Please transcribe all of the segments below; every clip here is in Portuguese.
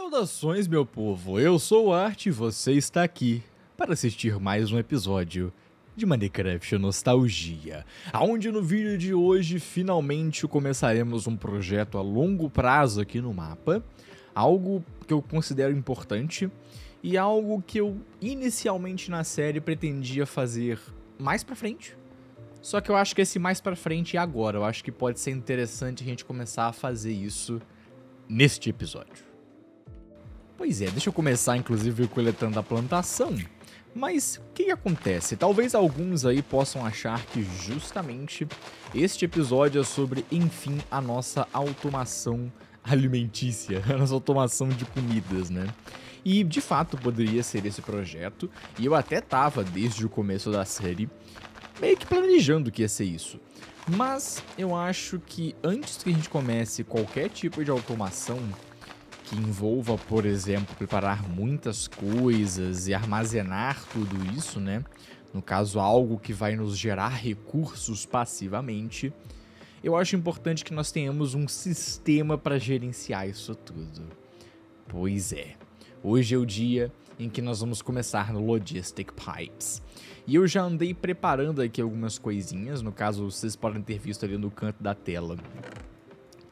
Saudações, meu povo! Eu sou o Art e você está aqui para assistir mais um episódio de Minecraft Nostalgia, aonde no vídeo de hoje finalmente começaremos um projeto a longo prazo aqui no mapa, algo que eu considero importante e algo que eu inicialmente na série pretendia fazer mais para frente, só que eu acho que esse mais para frente é agora. Eu acho que pode ser interessante a gente começar a fazer isso neste episódio. Pois é, deixa eu começar inclusive coletando a plantação. Mas o que acontece? Talvez alguns aí possam achar que justamente este episódio é sobre, enfim, a nossa automação alimentícia, a nossa automação de comidas, né? E de fato poderia ser esse projeto, e eu até tava desde o começo da série meio que planejando que ia ser isso. Mas eu acho que antes que a gente comece qualquer tipo de automação, que envolva, por exemplo, preparar muitas coisas e armazenar tudo isso, né? No caso, algo que vai nos gerar recursos passivamente, eu acho importante que nós tenhamos um sistema para gerenciar isso tudo. Pois é. Hoje é o dia em que nós vamos começar no Logistic Pipes. E eu já andei preparando aqui algumas coisinhas, no caso vocês podem ter visto ali no canto da tela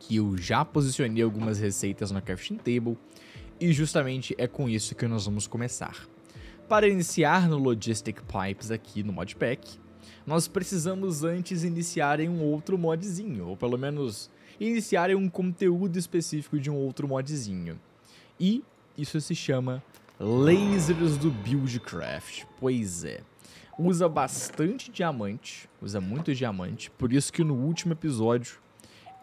que eu já posicionei algumas receitas no Crafting Table e justamente é com isso que nós vamos começar. Para iniciar no Logistic Pipes aqui no Modpack, nós precisamos antes iniciar em um outro modzinho, ou pelo menos iniciar em um conteúdo específico de um outro modzinho. E isso se chama Lasers do Buildcraft, pois é. Usa bastante diamante, usa muito diamante, por isso que no último episódio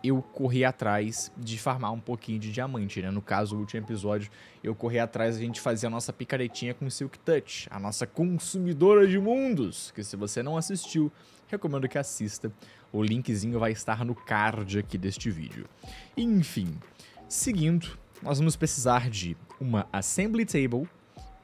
eu corri atrás de farmar um pouquinho de diamante, né? No caso, o último episódio, eu corri atrás, a gente fazer a nossa picaretinha com Silk Touch, a nossa consumidora de mundos, que se você não assistiu, recomendo que assista. O linkzinho vai estar no card aqui deste vídeo. Enfim, seguindo, nós vamos precisar de uma Assembly Table,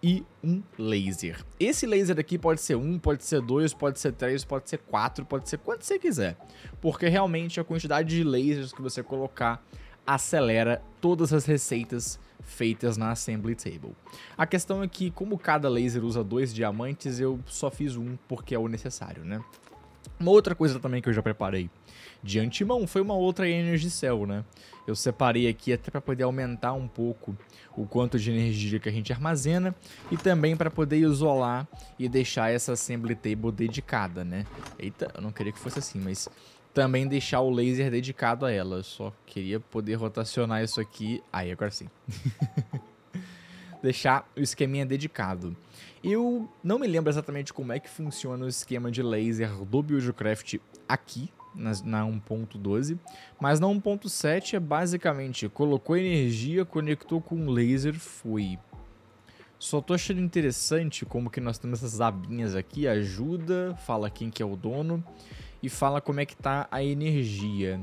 e um laser. Esse laser aqui pode ser um, pode ser dois, pode ser três, pode ser quatro, pode ser quanto você quiser. Porque realmente a quantidade de lasers que você colocar acelera todas as receitas feitas na Assembly Table. A questão é que, como cada laser usa dois diamantes, eu só fiz um porque é o necessário, né? Uma outra coisa também que eu já preparei de antemão foi uma outra Energy Cell, né? Eu separei aqui até para poder aumentar um pouco o quanto de energia que a gente armazena e também para poder isolar e deixar essa Assembly Table dedicada, né? Eita, eu não queria que fosse assim, mas também deixar o laser dedicado a ela. Eu só queria poder rotacionar isso aqui. Aí, agora sim. deixar o esqueminha dedicado. Eu não me lembro exatamente como é que funciona o esquema de laser do Buildcraft aqui, na, 1.12, mas na 1.7 é basicamente colocou energia, conectou com um laser, foi. Só tô achando interessante como que nós temos essas abinhas aqui, ajuda, fala quem que é o dono e fala como é que tá a energia.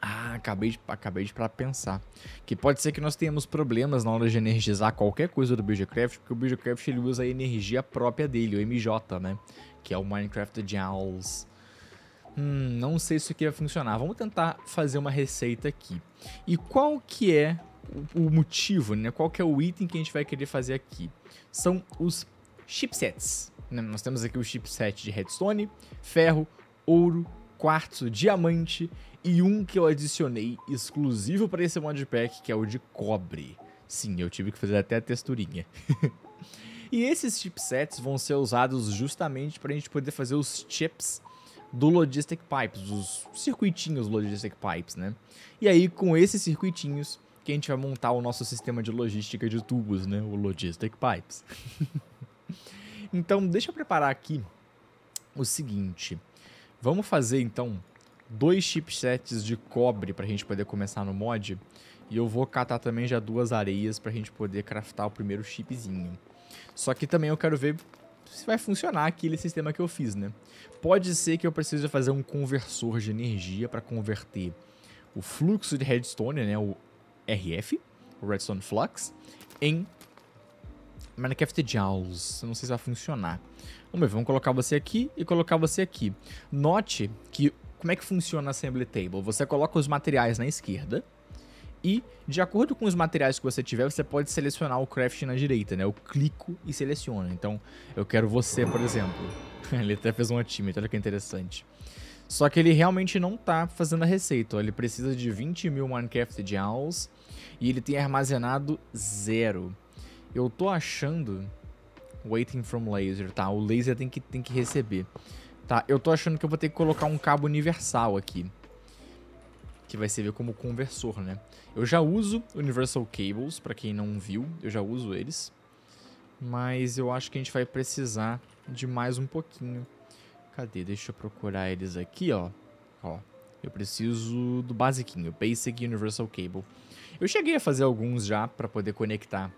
Ah, acabei de, acabei de para pensar. Que pode ser que nós tenhamos problemas na hora de energizar qualquer coisa do BGCraft, porque o BGCraft ele usa a energia própria dele, o MJ, né? Que é o Minecraft Jowls. Hum, não sei se isso aqui vai funcionar. Vamos tentar fazer uma receita aqui. E qual que é o motivo, né? Qual que é o item que a gente vai querer fazer aqui? São os chipsets. Né? Nós temos aqui o chipset de redstone, ferro, ouro quartzo, diamante e um que eu adicionei exclusivo para esse modpack, que é o de cobre. Sim, eu tive que fazer até a texturinha. e esses chipsets vão ser usados justamente para a gente poder fazer os chips do Logistic Pipes, os circuitinhos Logistic Pipes, né? E aí, com esses circuitinhos, que a gente vai montar o nosso sistema de logística de tubos, né? O Logistic Pipes. então, deixa eu preparar aqui o seguinte. Vamos fazer então dois chipsets de cobre para a gente poder começar no mod. E eu vou catar também já duas areias para a gente poder craftar o primeiro chipzinho. Só que também eu quero ver se vai funcionar aquele sistema que eu fiz, né? Pode ser que eu precise fazer um conversor de energia para converter o fluxo de redstone, né, o RF, o redstone flux, em Minecraft Jaws. Não sei se vai funcionar. Vamos ver, vamos colocar você aqui e colocar você aqui. Note que como é que funciona a Assembly Table. Você coloca os materiais na esquerda e, de acordo com os materiais que você tiver, você pode selecionar o craft na direita, né? Eu clico e seleciono. Então, eu quero você, por exemplo. ele até fez uma tímida, olha que interessante. Só que ele realmente não tá fazendo a receita, ó. Ele precisa de 20 mil Minecraft Jaws e ele tem armazenado zero. Eu tô achando. Waiting from laser, tá? O laser tem que, tem que receber. Tá, eu tô achando que eu vou ter que colocar um cabo universal aqui. Que vai servir como conversor, né? Eu já uso Universal Cables, pra quem não viu, eu já uso eles. Mas eu acho que a gente vai precisar de mais um pouquinho. Cadê? Deixa eu procurar eles aqui, ó. Ó, eu preciso do basiquinho, Basic Universal Cable. Eu cheguei a fazer alguns já pra poder conectar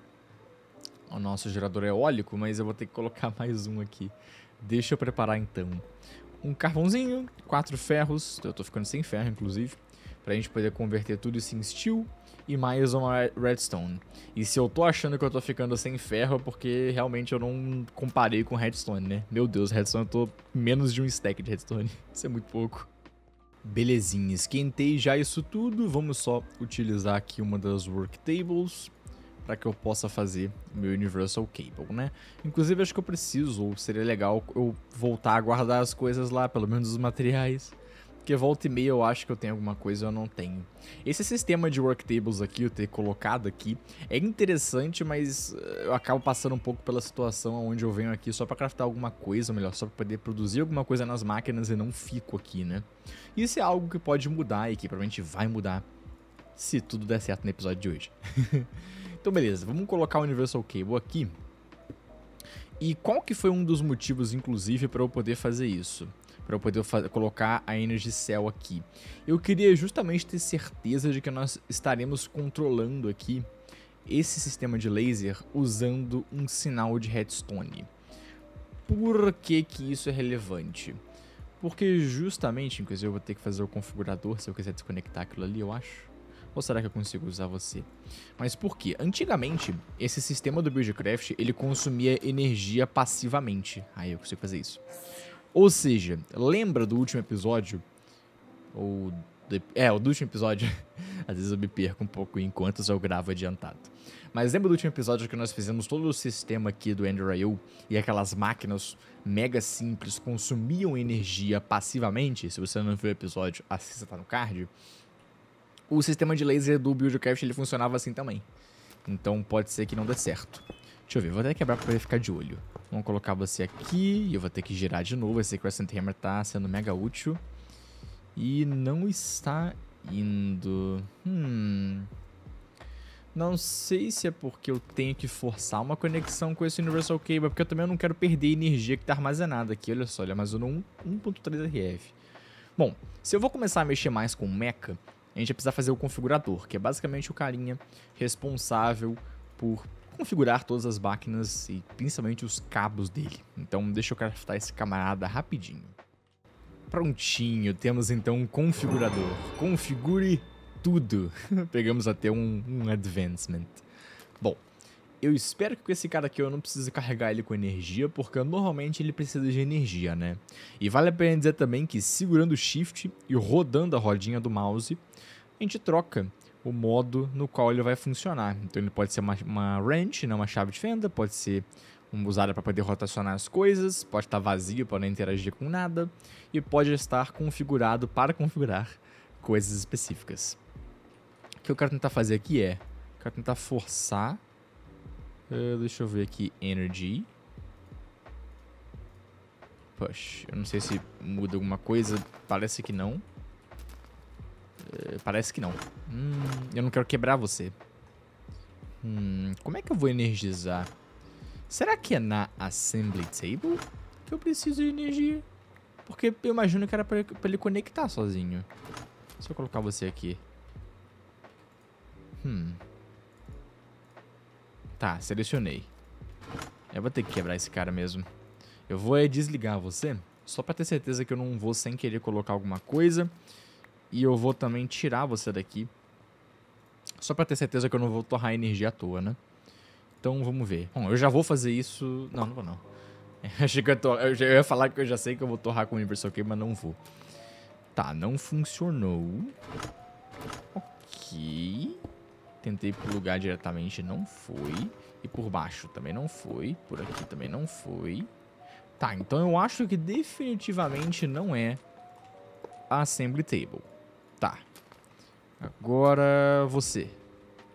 o nosso gerador é eólico, mas eu vou ter que colocar mais um aqui. Deixa eu preparar então. Um carvãozinho, quatro ferros, eu tô ficando sem ferro, inclusive, pra gente poder converter tudo isso em steel e mais uma redstone. E se eu tô achando que eu tô ficando sem ferro é porque realmente eu não comparei com redstone, né? Meu Deus, redstone eu tô menos de um stack de redstone, isso é muito pouco. Belezinha, esquentei já isso tudo, vamos só utilizar aqui uma das worktables para que eu possa fazer meu Universal Cable, né? Inclusive, acho que eu preciso, ou seria legal eu voltar a guardar as coisas lá, pelo menos os materiais. Porque volta e meia eu acho que eu tenho alguma coisa e eu não tenho. Esse sistema de worktables aqui, eu ter colocado aqui, é interessante, mas eh, eu acabo passando um pouco pela situação onde eu venho aqui só para craftar alguma coisa, ou melhor, só para poder produzir alguma coisa nas máquinas e não fico aqui, né? Isso é algo que pode mudar e que provavelmente vai mudar se tudo der certo no episódio de hoje. Então beleza, vamos colocar o Universal Cable aqui. E qual que foi um dos motivos, inclusive, para eu poder fazer isso? Para eu poder colocar a Energy Cell aqui. Eu queria justamente ter certeza de que nós estaremos controlando aqui esse sistema de laser usando um sinal de redstone. Por que, que isso é relevante? Porque justamente, inclusive eu vou ter que fazer o configurador se eu quiser desconectar aquilo ali, eu acho. Ou será que eu consigo usar você? Mas por quê? Antigamente, esse sistema do Buildcraft, ele consumia energia passivamente. Aí eu consigo fazer isso. Ou seja, lembra do último episódio? Ou... é, o do último episódio. Às vezes eu me perco um pouco enquanto eu gravo adiantado. Mas lembra do último episódio que nós fizemos todo o sistema aqui do Ender.io e aquelas máquinas mega simples consumiam energia passivamente? Se você não viu o episódio, assista tá no card o sistema de laser do Buildcraft ele funcionava assim também. Então pode ser que não dê certo. Deixa eu ver, vou até quebrar pra poder ficar de olho. Vamos colocar você aqui e eu vou ter que girar de novo. Esse Crescent Hammer tá sendo mega útil. E não está indo... Hum... Não sei se é porque eu tenho que forçar uma conexão com esse Universal Cable, porque eu também não quero perder energia que está armazenada aqui. Olha só, ele armazenou 1.3 RF. Bom, se eu vou começar a mexer mais com o Mecha, a gente vai precisar fazer o configurador, que é basicamente o carinha responsável por configurar todas as máquinas e principalmente os cabos dele. Então deixa eu craftar esse camarada rapidinho. Prontinho, temos então um configurador. Configure tudo. Pegamos até um, um advancement. Bom, eu espero que com esse cara aqui eu não precise carregar ele com energia, porque normalmente ele precisa de energia, né? E vale a pena dizer também que segurando o shift e rodando a rodinha do mouse, a gente troca o modo no qual ele vai funcionar. Então ele pode ser uma, uma wrench, né, uma chave de fenda, pode ser usada para poder rotacionar as coisas, pode estar tá vazio para não interagir com nada e pode estar configurado para configurar coisas específicas. O que eu quero tentar fazer aqui é, quero tentar forçar, uh, deixa eu ver aqui, energy, push. Eu não sei se muda alguma coisa, parece que não. Eh, parece que não. Hum, eu não quero quebrar você. Hum, como é que eu vou energizar? Será que é na assembly table que eu preciso de energia? Porque eu imagino que era pra ele conectar sozinho. Se eu colocar você aqui. Hum. Tá, selecionei. Eu vou ter que quebrar esse cara mesmo. Eu vou eh, desligar você, só pra ter certeza que eu não vou sem querer colocar alguma coisa. E eu vou também tirar você daqui. Só para ter certeza que eu não vou torrar energia à toa, né? Então vamos ver. Bom, eu já vou fazer isso. Não, não vou não. achei que eu, tô... eu, já... ia falar que eu já sei que eu vou torrar com o Universal que, mas não vou. Tá, não funcionou. Ok. Tentei plugar diretamente, não foi. E por baixo também não foi. Por aqui também não foi. Tá, então eu acho que definitivamente não é a Assembly Table. Agora você.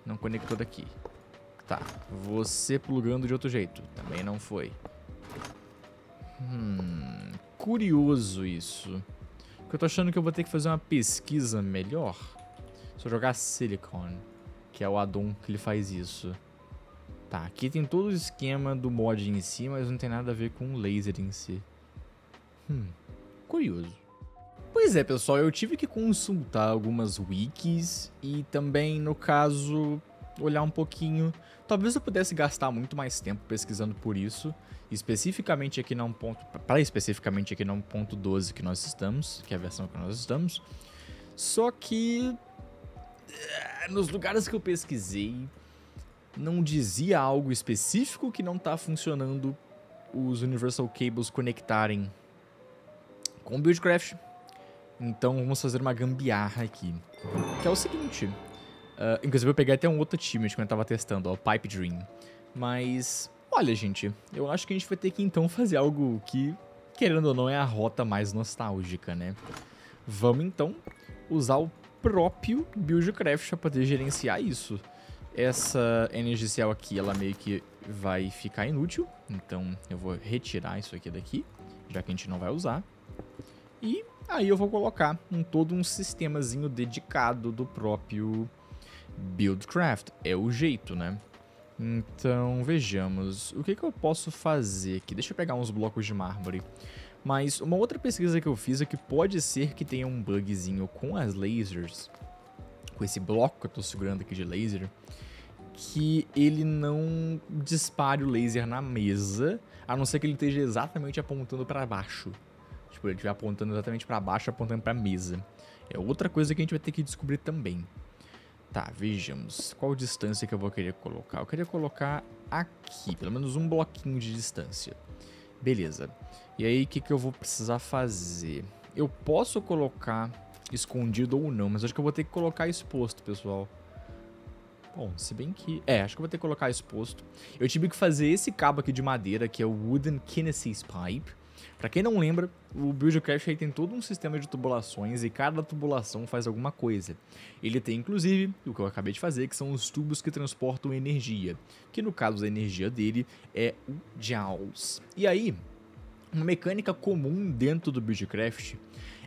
Não conectou daqui. Tá. Você plugando de outro jeito. Também não foi. Hum, curioso isso. Porque eu tô achando que eu vou ter que fazer uma pesquisa melhor. eu jogar Silicon, que é o addon que ele faz isso. Tá, aqui tem todo o esquema do mod em si, mas não tem nada a ver com o laser em si. Hum, curioso. Pois é, pessoal, eu tive que consultar algumas wikis e também, no caso, olhar um pouquinho. Talvez eu pudesse gastar muito mais tempo pesquisando por isso, especificamente aqui não ponto, para especificamente aqui não ponto que nós estamos, que é a versão que nós estamos. Só que eh, nos lugares que eu pesquisei não dizia algo específico que não está funcionando os Universal Cables conectarem com o Buildcraft então vamos fazer uma gambiarra aqui. Que é o seguinte. Uh, inclusive eu peguei até um outro time quando eu tava testando, ó, Pipe Dream. Mas, olha gente, eu acho que a gente vai ter que então fazer algo que, querendo ou não, é a rota mais nostálgica, né? Vamos então usar o próprio Buildcraft para poder gerenciar isso. Essa energia cell aqui, ela meio que vai ficar inútil. Então eu vou retirar isso aqui daqui, já que a gente não vai usar. E Aí eu vou colocar um todo um sistemazinho dedicado do próprio Buildcraft. É o jeito, né? Então, vejamos. O que, que eu posso fazer aqui? Deixa eu pegar uns blocos de mármore. Mas uma outra pesquisa que eu fiz é que pode ser que tenha um bugzinho com as lasers, com esse bloco que eu estou segurando aqui de laser, que ele não dispare o laser na mesa, a não ser que ele esteja exatamente apontando para baixo tipo, ele estiver apontando exatamente para baixo, apontando para a mesa. É outra coisa que a gente vai ter que descobrir também. Tá, vejamos. Qual distância que eu vou querer colocar? Eu queria colocar aqui, pelo menos um bloquinho de distância. Beleza. E aí, o que, que eu vou precisar fazer? Eu posso colocar escondido ou não, mas acho que eu vou ter que colocar exposto, pessoal. Bom, se bem que... É, acho que eu vou ter que colocar exposto. Eu tive que fazer esse cabo aqui de madeira, que é o Wooden Kinesis Pipe. Para quem não lembra, o Buildcraft tem todo um sistema de tubulações e cada tubulação faz alguma coisa. Ele tem inclusive o que eu acabei de fazer, que são os tubos que transportam energia, que no caso a energia dele é o joules. E aí, uma mecânica comum dentro do Buildcraft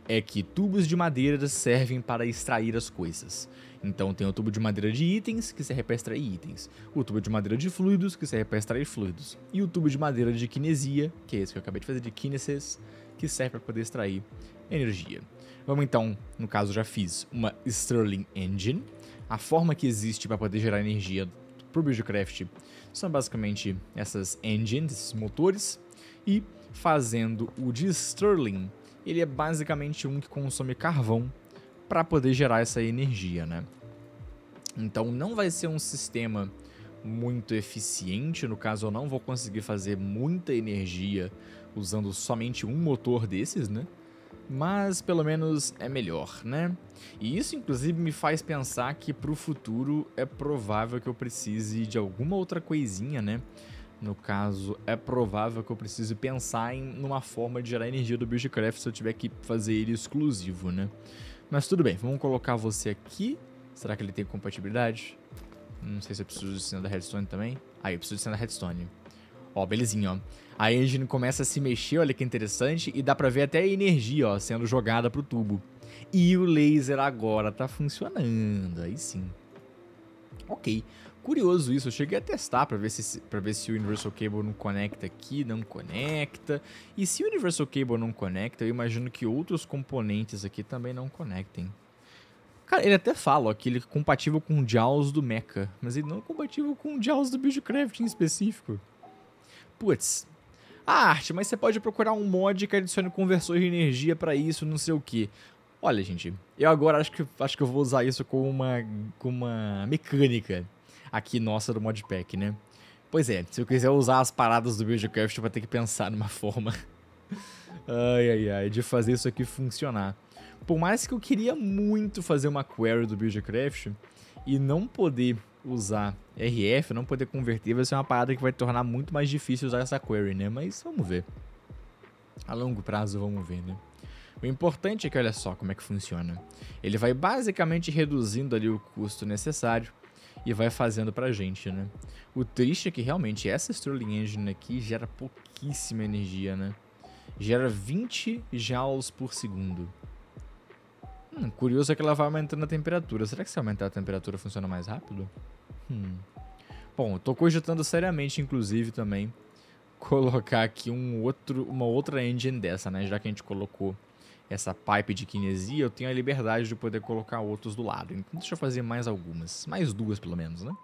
é que tubos de madeira servem para extrair as coisas. Então tem o tubo de madeira de itens, que serve para extrair itens, o tubo de madeira de fluidos, que serve para extrair fluidos, e o tubo de madeira de kinesia, que é esse que eu acabei de fazer, de kinesis, que serve para poder extrair energia. Vamos então, no caso já fiz uma Stirling Engine, a forma que existe para poder gerar energia para o Buildcraft são basicamente essas engines, esses motores, e fazendo o de Stirling, ele é basicamente um que consome carvão para poder gerar essa energia, né? Então não vai ser um sistema muito eficiente, no caso eu não vou conseguir fazer muita energia usando somente um motor desses, né? Mas pelo menos é melhor, né? E isso inclusive me faz pensar que para o futuro é provável que eu precise de alguma outra coisinha, né? No caso, é provável que eu precise pensar em uma forma de gerar energia do Buildcraft se eu tiver que fazer ele exclusivo, né? Mas tudo bem, vamos colocar você aqui. Será que ele tem compatibilidade? Não sei se eu preciso de sinal da redstone também. Aí eu preciso de sinal da redstone. Ó, belezinha, ó. A engine começa a se mexer, olha que interessante. E dá pra ver até a energia, ó, sendo jogada pro tubo. E o laser agora tá funcionando, aí sim. Ok. Curioso isso, eu cheguei a testar para ver se para ver se o Universal Cable não conecta aqui, não conecta. E se o Universal Cable não conecta, eu imagino que outros componentes aqui também não conectem. Cara, ele até fala ó, que ele é compatível com o Jaws do Mecha, mas ele não é compatível com o Jaws do Buildcraft em específico. Putz. Ah, arte, mas você pode procurar um mod que adicione conversores de energia para isso, não sei o que. Olha, gente, eu agora acho que, acho que eu vou usar isso com uma, com uma mecânica aqui nossa do modpack, né? Pois é, se eu quiser usar as paradas do Buildcraft, eu vou ter que pensar numa forma. ai, ai, ai, de fazer isso aqui funcionar. Por mais que eu queria muito fazer uma query do Buildcraft e não poder usar RF, não poder converter, vai ser uma parada que vai tornar muito mais difícil usar essa query, né? Mas vamos ver. A longo prazo, vamos ver, né? O importante é que olha só como é que funciona. Ele vai basicamente reduzindo ali o custo necessário e vai fazendo pra gente, né? O triste é que realmente essa Stirling Engine aqui gera pouquíssima energia, né? Gera 20 joules por segundo. Hum, curioso é que ela vai aumentando a temperatura. Será que se aumentar a temperatura funciona mais rápido? Hum. Bom, eu tô cogitando seriamente, inclusive, também colocar aqui um outro, uma outra engine dessa, né? Já que a gente colocou essa pipe de kinesia, eu tenho a liberdade de poder colocar outros do lado. Então deixa eu fazer mais algumas, mais duas pelo menos, né?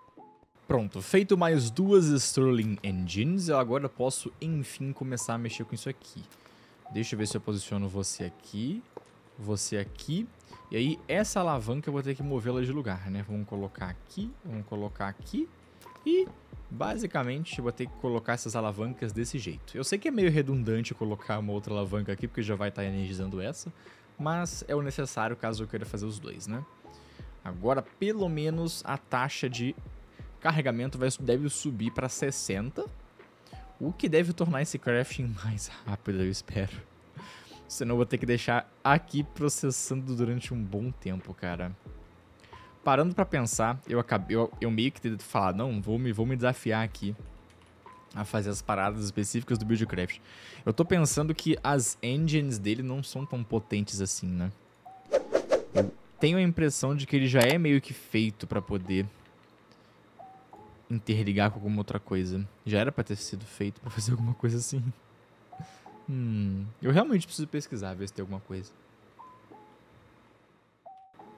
Pronto, feito mais duas Sterling Engines, eu agora posso, enfim, começar a mexer com isso aqui. Deixa eu ver se eu posiciono você aqui, você aqui, e aí essa alavanca eu vou ter que movê-la de lugar, né? Vamos colocar aqui, vamos colocar aqui, e Basicamente, vou ter que colocar essas alavancas desse jeito. Eu sei que é meio redundante colocar uma outra alavanca aqui, porque já vai estar tá energizando essa, mas é o necessário caso eu queira fazer os dois, né? Agora, pelo menos, a taxa de carregamento vai, deve subir para 60, o que deve tornar esse crafting mais rápido, eu espero. Senão eu vou ter que deixar aqui processando durante um bom tempo, cara parando para pensar, eu acabei eu, eu meio que tentei falar, não, vou me vou me desafiar aqui a fazer as paradas específicas do Buildcraft. Eu tô pensando que as engines dele não são tão potentes assim, né? Eu tenho a impressão de que ele já é meio que feito para poder interligar com alguma outra coisa. Já era para ter sido feito para fazer alguma coisa assim. Hum, eu realmente preciso pesquisar, ver se tem alguma coisa.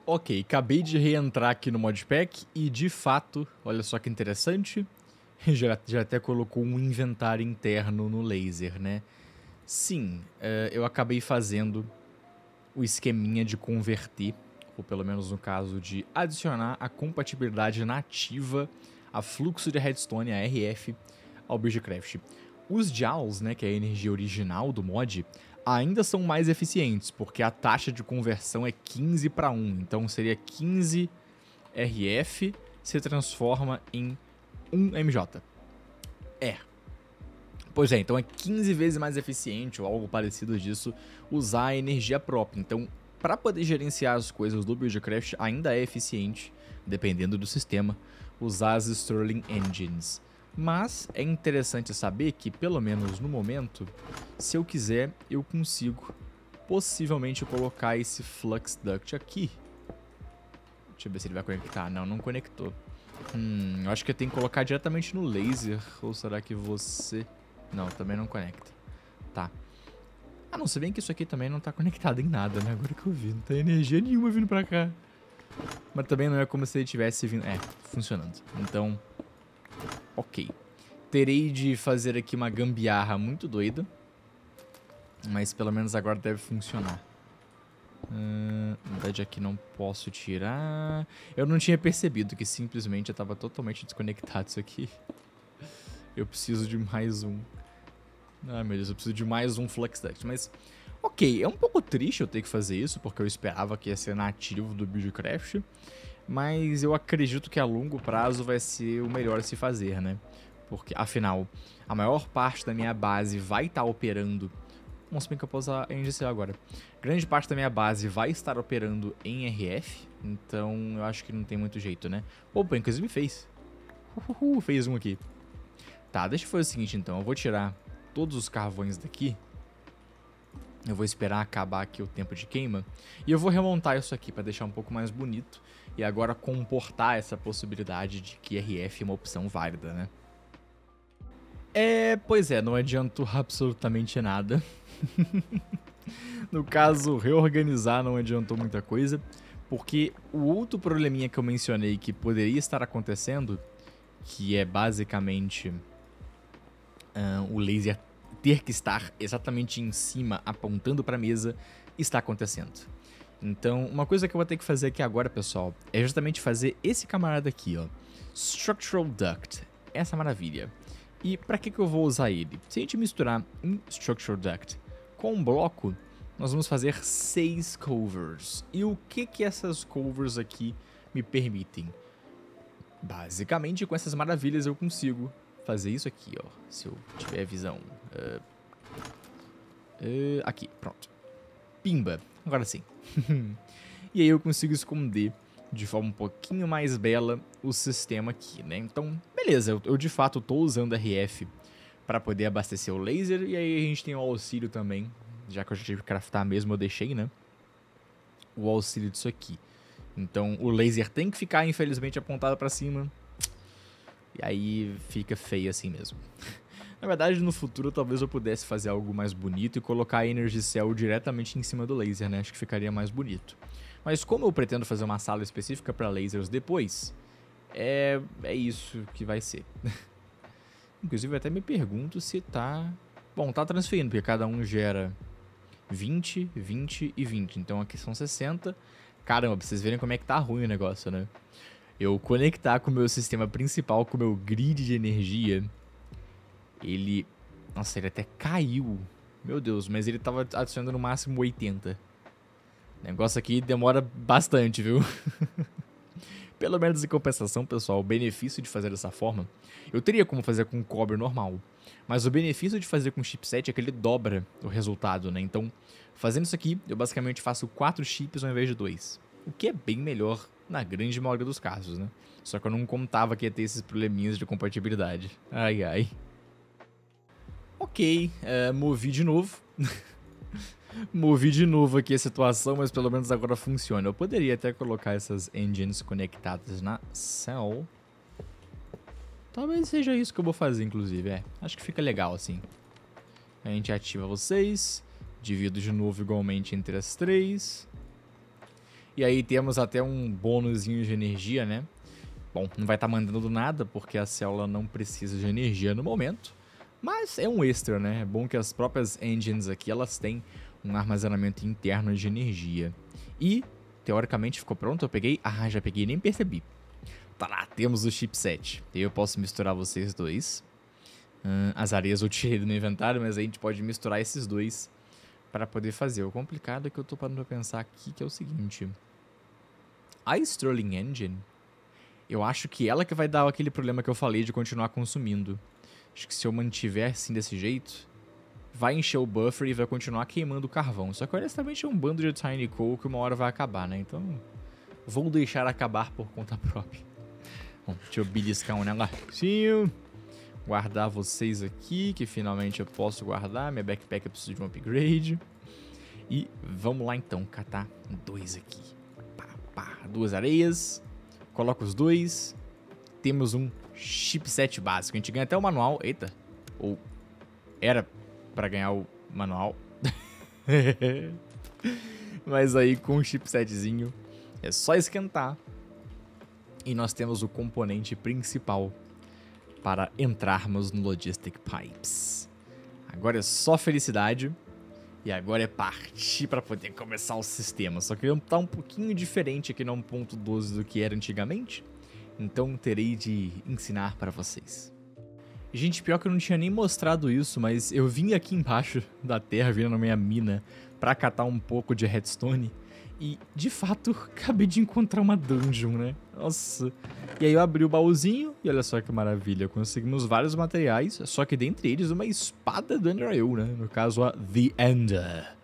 Ok, acabei de reentrar aqui no Modpack e de fato, olha só que interessante, já, já até colocou um inventário interno no laser, né? Sim, uh, eu acabei fazendo o esqueminha de converter, ou pelo menos no caso de adicionar a compatibilidade nativa a fluxo de redstone, a RF, ao BGCraft. Os Jaws, né, que é a energia original do mod, ainda são mais eficientes, porque a taxa de conversão é 15 para 1. Então seria 15 RF se transforma em 1 MJ. É. Pois é, então é 15 vezes mais eficiente ou algo parecido disso usar a energia própria. Então, para poder gerenciar as coisas do Buildcraft, ainda é eficiente, dependendo do sistema, usar as Stirling Engines. Mas é interessante saber que, pelo menos no momento, se eu quiser, eu consigo possivelmente colocar esse Flux Duct aqui. Deixa eu ver se ele vai conectar. Não, não conectou. Hum, eu acho que eu tenho que colocar diretamente no laser. Ou será que você... Não, também não conecta. Tá. Ah, não, se bem que isso aqui também não tá conectado em nada, né? Agora que eu vi, não tem energia nenhuma vindo pra cá. Mas também não é como se ele tivesse vindo... É, funcionando. Então, Ok. Terei de fazer aqui uma gambiarra muito doida. Mas pelo menos agora deve funcionar. Uh, na verdade aqui não posso tirar. Eu não tinha percebido que simplesmente eu estava totalmente desconectado isso aqui. Eu preciso de mais um. Ai ah, meu Deus, eu preciso de mais um Flux deck. Mas, ok, é um pouco triste eu ter que fazer isso, porque eu esperava que ia ser nativo do BuildCraft mas eu acredito que a longo prazo vai ser o melhor a se fazer, né? Porque, afinal, a maior parte da minha base vai estar tá operando. Vamos supor é que eu posso usar NGC agora. Grande parte da minha base vai estar operando em RF, então eu acho que não tem muito jeito, né? Opa, inclusive me fez. Uhuhu, fez um aqui. Tá, deixa eu fazer o seguinte então, eu vou tirar todos os carvões daqui. Eu vou esperar acabar aqui o tempo de queima. E eu vou remontar isso aqui para deixar um pouco mais bonito e agora comportar essa possibilidade de que RF é uma opção válida, né? É, pois é, não adiantou absolutamente nada. no caso, reorganizar não adiantou muita coisa, porque o outro probleminha que eu mencionei que poderia estar acontecendo, que é basicamente uh, o laser ter que estar exatamente em cima, apontando para a mesa, está acontecendo. Então, uma coisa que eu vou ter que fazer aqui agora, pessoal, é justamente fazer esse camarada aqui, ó. Structural Duct. Essa maravilha. E para que, que eu vou usar ele? Se a gente misturar um Structural Duct com um bloco, nós vamos fazer seis covers. E o que, que essas covers aqui me permitem? Basicamente, com essas maravilhas eu consigo fazer isso aqui, ó. Se eu tiver visão. Uh, uh, aqui, pronto. Pimba, agora sim. e aí eu consigo esconder de forma um pouquinho mais bela o sistema aqui, né? Então, beleza, eu, eu de fato estou usando RF para poder abastecer o laser e aí a gente tem o auxílio também, já que eu já tive que craftar mesmo, eu deixei, né? O auxílio disso aqui. Então, o laser tem que ficar infelizmente apontado para cima. E aí fica feio assim mesmo. Na verdade, no futuro talvez eu pudesse fazer algo mais bonito e colocar a Energy Cell diretamente em cima do laser, né? Acho que ficaria mais bonito. Mas como eu pretendo fazer uma sala específica para lasers depois, é, é isso que vai ser. Inclusive, até me pergunto se tá... Bom, tá transferindo, porque cada um gera 20, 20 e 20. Então aqui são 60. Caramba, pra vocês verem como é que tá ruim o negócio, né? Eu conectar com o meu sistema principal, com o meu grid de energia, ele. Nossa, ele até caiu. Meu Deus, mas ele tava adicionando no máximo 80. O negócio aqui demora bastante, viu? Pelo menos em compensação, pessoal, o benefício de fazer dessa forma, eu teria como fazer com cobre normal. Mas o benefício de fazer com chipset é que ele dobra o resultado, né? Então, fazendo isso aqui, eu basicamente faço 4 chips ao invés de 2. O que é bem melhor na grande maioria dos casos, né? Só que eu não contava que ia ter esses probleminhas de compatibilidade. Ai ai. Ok, é, movi de novo. movi de novo aqui a situação, mas pelo menos agora funciona. Eu poderia até colocar essas engines conectadas na cell. Talvez seja isso que eu vou fazer, inclusive, é. Acho que fica legal assim. A gente ativa vocês, divido de novo igualmente entre as três. E aí temos até um bônusinho de energia, né? Bom, não vai estar tá mandando nada, porque a célula não precisa de energia no momento. Mas é um extra, né? É bom que as próprias engines aqui elas têm um armazenamento interno de energia. E, teoricamente, ficou pronto. Eu peguei. Ah, já peguei nem percebi. Tá lá, temos o chipset. Eu posso misturar vocês dois. as areias eu tirei do meu inventário, mas a gente pode misturar esses dois para poder fazer. O complicado é que eu tô parando pra pensar aqui que é o seguinte. A Strolling Engine, eu acho que ela que vai dar aquele problema que eu falei de continuar consumindo. Acho que se eu mantiver assim desse jeito, vai encher o buffer e vai continuar queimando o carvão. Só que é honestamente é um bando de Tiny Coal que uma hora vai acabar, né? Então vão deixar acabar por conta própria. Bom, deixa eu beliscar um negocinho. Guardar vocês aqui, que finalmente eu posso guardar. Minha backpack eu preciso de um upgrade. E vamos lá então, catar dois aqui. Pá, pá, duas areias. Coloca os dois temos um chipset básico. A gente ganha até o manual. Eita. Ou era para ganhar o manual. Mas aí com o chipsetzinho é só esquentar. E nós temos o componente principal para entrarmos no Logistic Pipes. Agora é só felicidade. E agora é partir para poder começar o sistema. Só que ele tá um pouquinho diferente aqui no 1.12 é do que era antigamente então terei de ensinar para vocês. Gente, pior que eu não tinha nem mostrado isso, mas eu vim aqui embaixo da terra, vindo na minha mina, para catar um pouco de redstone. E, de fato, acabei de encontrar uma dungeon, né? Nossa. E aí eu abri o baúzinho e olha só que maravilha. Conseguimos vários materiais, só que dentre eles uma espada do Enderil, né? No caso, a The Ender.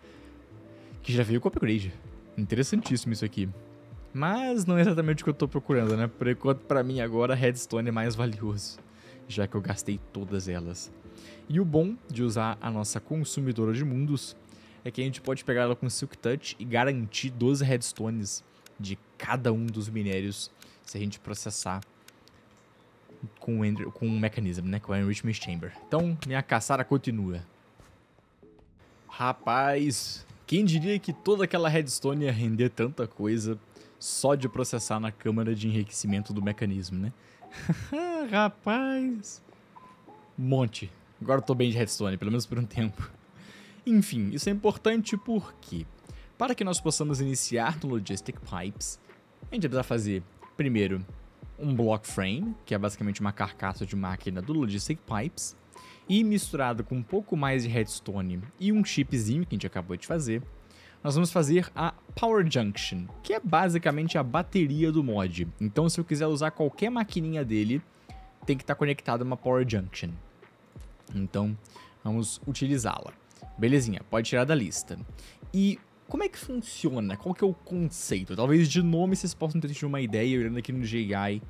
Que já veio com upgrade. Interessantíssimo isso aqui. Mas não é exatamente o que eu tô procurando, né? Por enquanto, para mim agora, redstone é mais valioso, já que eu gastei todas elas. E o bom de usar a nossa consumidora de mundos é que a gente pode pegar ela com Silk Touch e garantir 12 redstones de cada um dos minérios se a gente processar com o, com mecanismo, né? Com a Enrichment Chamber. Então, minha caçada continua. Rapaz, quem diria que toda aquela redstone ia render tanta coisa só de processar na câmara de enriquecimento do mecanismo, né? Rapaz! Monte. Agora eu tô bem de redstone, pelo menos por um tempo. Enfim, isso é importante porque, para que nós possamos iniciar no Logistic Pipes, a gente vai precisar fazer, primeiro, um block frame, que é basicamente uma carcaça de máquina do Logistic Pipes, e misturado com um pouco mais de redstone e um chipzinho que a gente acabou de fazer, nós vamos fazer a Power Junction, que é basicamente a bateria do mod. Então se eu quiser usar qualquer maquininha dele, tem que estar tá conectada a uma Power Junction. Então vamos utilizá-la. Belezinha, pode tirar da lista. E como é que funciona? Qual que é o conceito? Talvez de nome vocês possam ter tido uma ideia, olhando aqui no GI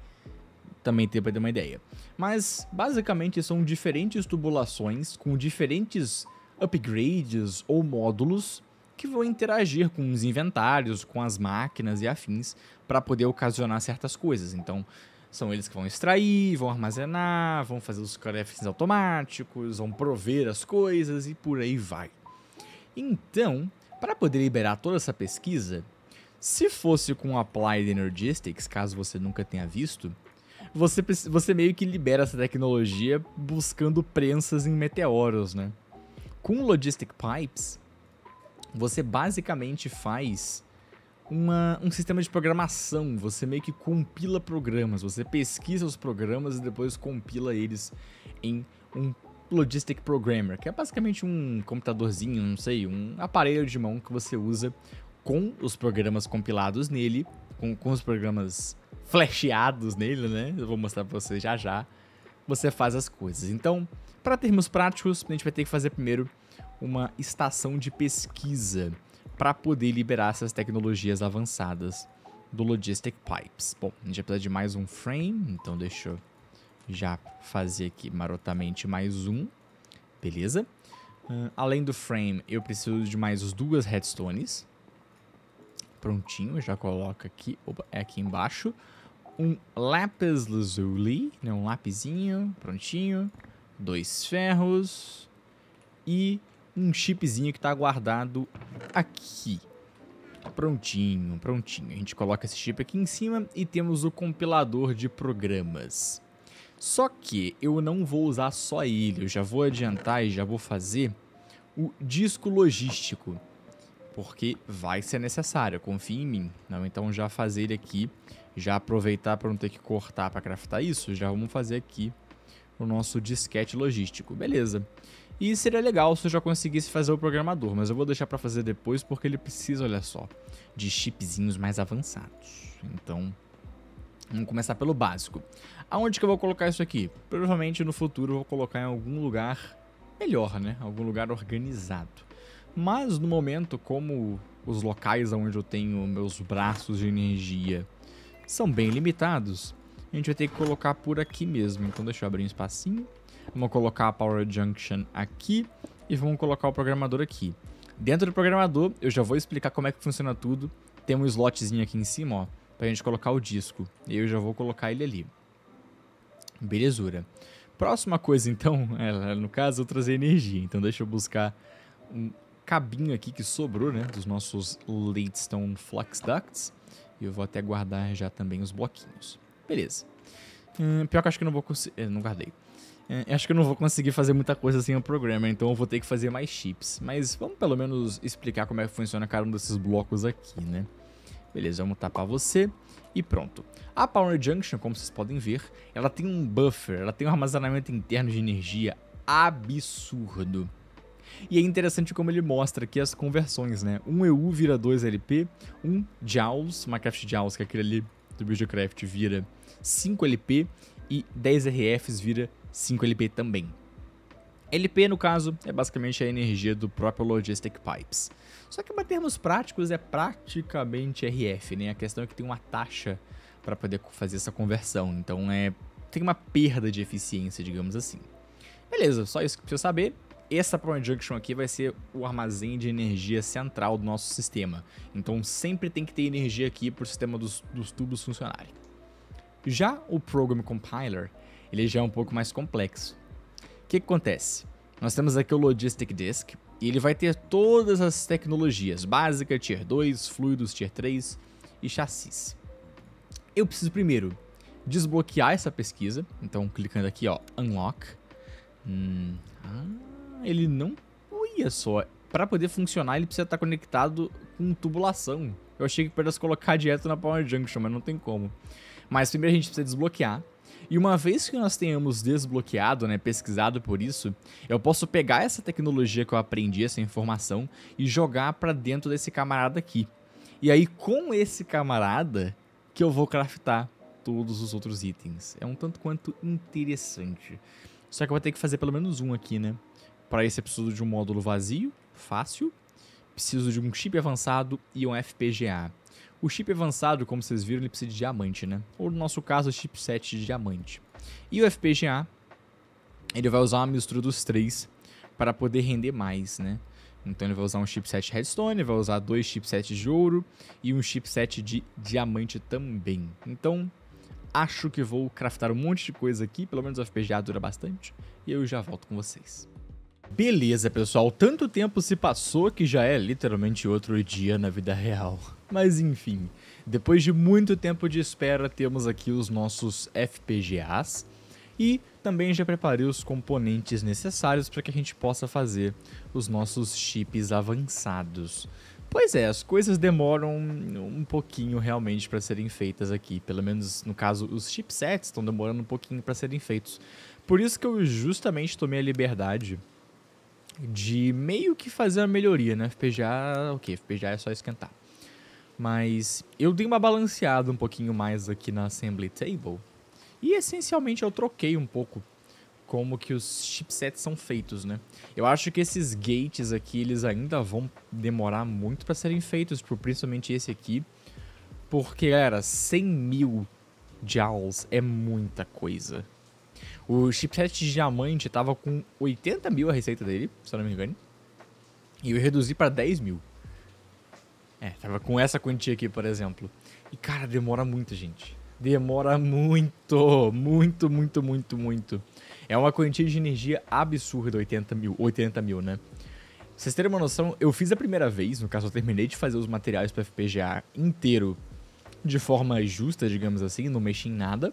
também tem para ter uma ideia. Mas basicamente são diferentes tubulações com diferentes upgrades ou módulos que vão interagir com os inventários, com as máquinas e afins, para poder ocasionar certas coisas. Então, são eles que vão extrair, vão armazenar, vão fazer os crafts automáticos, vão prover as coisas e por aí vai. Então, para poder liberar toda essa pesquisa, se fosse com Applied Energistics, caso você nunca tenha visto, você, você meio que libera essa tecnologia buscando prensas em meteoros, né? Com Logistic Pipes, você basicamente faz uma, um sistema de programação. Você meio que compila programas. Você pesquisa os programas e depois compila eles em um Logistic Programmer, que é basicamente um computadorzinho, não sei, um aparelho de mão que você usa com os programas compilados nele, com, com os programas flasheados nele, né? Eu vou mostrar pra vocês já já. Você faz as coisas. Então, para termos práticos, a gente vai ter que fazer primeiro uma estação de pesquisa para poder liberar essas tecnologias avançadas do Logistic Pipes. Bom, a gente vai precisar de mais um frame, então deixa eu já fazer aqui marotamente mais um, beleza? Uh, além do frame, eu preciso de mais duas redstones. Prontinho, já coloca aqui, opa, é aqui embaixo. Um lápis lazuli, né, um lapisinho, prontinho. Dois ferros e um chipzinho que está guardado aqui. Prontinho, prontinho. A gente coloca esse chip aqui em cima e temos o compilador de programas. Só que eu não vou usar só ele, eu já vou adiantar e já vou fazer o disco logístico, porque vai ser necessário, confia em mim. Não, então já fazer ele aqui, já aproveitar para não ter que cortar para craftar isso, já vamos fazer aqui o nosso disquete logístico. Beleza. E seria legal se eu já conseguisse fazer o programador, mas eu vou deixar para fazer depois porque ele precisa, olha só, de chipzinhos mais avançados. Então, vamos começar pelo básico. Aonde que eu vou colocar isso aqui? Provavelmente no futuro eu vou colocar em algum lugar melhor, né? Algum lugar organizado. Mas no momento, como os locais onde eu tenho meus braços de energia são bem limitados, a gente vai ter que colocar por aqui mesmo. Então deixa eu abrir um espacinho. Vamos colocar a Power Junction aqui e vamos colocar o programador aqui. Dentro do programador, eu já vou explicar como é que funciona tudo. Tem um slotzinho aqui em cima, ó, pra gente colocar o disco. E eu já vou colocar ele ali. Belezura. Próxima coisa, então, é, no caso, eu trazer energia. Então deixa eu buscar um cabinho aqui que sobrou, né, dos nossos Leadstone Flux Ducts. E eu vou até guardar já também os bloquinhos. Beleza. Hum, pior que eu acho que eu não vou conseguir... não guardei. É, acho que eu não vou conseguir fazer muita coisa sem o programa. então eu vou ter que fazer mais chips. Mas vamos pelo menos explicar como é que funciona cada um desses blocos aqui, né? Beleza, vamos tapar você e pronto. A Power Junction, como vocês podem ver, ela tem um buffer, ela tem um armazenamento interno de energia absurdo. E é interessante como ele mostra aqui as conversões, né? um EU vira 2 LP, um Jaws, Minecraft Jaws que é aquele ali do Buildcraft, vira 5 LP e 10 RFs vira 5 LP também. LP, no caso, é basicamente a energia do próprio Logistic Pipes. Só que para termos práticos é praticamente RF, né? A questão é que tem uma taxa para poder fazer essa conversão, então é tem uma perda de eficiência, digamos assim. Beleza, só isso que precisa saber. Essa Power Junction aqui vai ser o armazém de energia central do nosso sistema. Então sempre tem que ter energia aqui para o sistema dos, dos tubos funcionarem. Já o Program Compiler, ele já é um pouco mais complexo. O que, que acontece? Nós temos aqui o Logistic Disk, e ele vai ter todas as tecnologias, básica, Tier 2, fluidos Tier 3 e chassis. Eu preciso primeiro desbloquear essa pesquisa, então clicando aqui, ó, Unlock. Hum, ah, ele não... Olha só, para poder funcionar ele precisa estar tá conectado com tubulação. Eu achei que pudesse colocar direto na Power Junction, mas não tem como. Mas primeiro a gente precisa desbloquear. E uma vez que nós tenhamos desbloqueado, né, pesquisado por isso, eu posso pegar essa tecnologia que eu aprendi, essa informação, e jogar para dentro desse camarada aqui. E aí, com esse camarada, que eu vou craftar todos os outros itens. É um tanto quanto interessante. Só que eu vou ter que fazer pelo menos um aqui, né? Para isso eu preciso de um módulo vazio, fácil. Preciso de um chip avançado e um FPGA. O chip avançado, como vocês viram, ele precisa de diamante, né? Ou no nosso caso, chipset de diamante. E o FPGA, ele vai usar uma mistura dos três para poder render mais, né? Então ele vai usar um chipset redstone, vai usar dois chipsets de ouro e um chipset de diamante também. Então, acho que vou craftar um monte de coisa aqui, pelo menos o FPGA dura bastante, e eu já volto com vocês. Beleza, pessoal, tanto tempo se passou que já é literalmente outro dia na vida real. Mas enfim, depois de muito tempo de espera, temos aqui os nossos FPGAs e também já preparei os componentes necessários para que a gente possa fazer os nossos chips avançados. Pois é, as coisas demoram um pouquinho realmente para serem feitas aqui, pelo menos no caso os chipsets estão demorando um pouquinho para serem feitos. Por isso que eu justamente tomei a liberdade de meio que fazer a melhoria, né? FPGA, o que? FPGA é só esquentar. Mas eu dei uma balanceada um pouquinho mais aqui na Assembly Table. E essencialmente eu troquei um pouco como que os chipsets são feitos, né? Eu acho que esses gates aqui, eles ainda vão demorar muito para serem feitos, principalmente esse aqui. Porque, galera, 100 mil joules é muita coisa. O chipset de diamante tava com 80 mil a receita dele, se eu não me engano. E eu reduzi para 10 mil. É, tava com essa quantia aqui, por exemplo. E, cara, demora muito, gente. Demora muito, muito, muito, muito, muito. É uma quantia de energia absurda, 80 mil, 80 mil, né? Pra vocês terem uma noção, eu fiz a primeira vez, no caso eu terminei de fazer os materiais para FPGA inteiro de forma justa, digamos assim, não mexi em nada.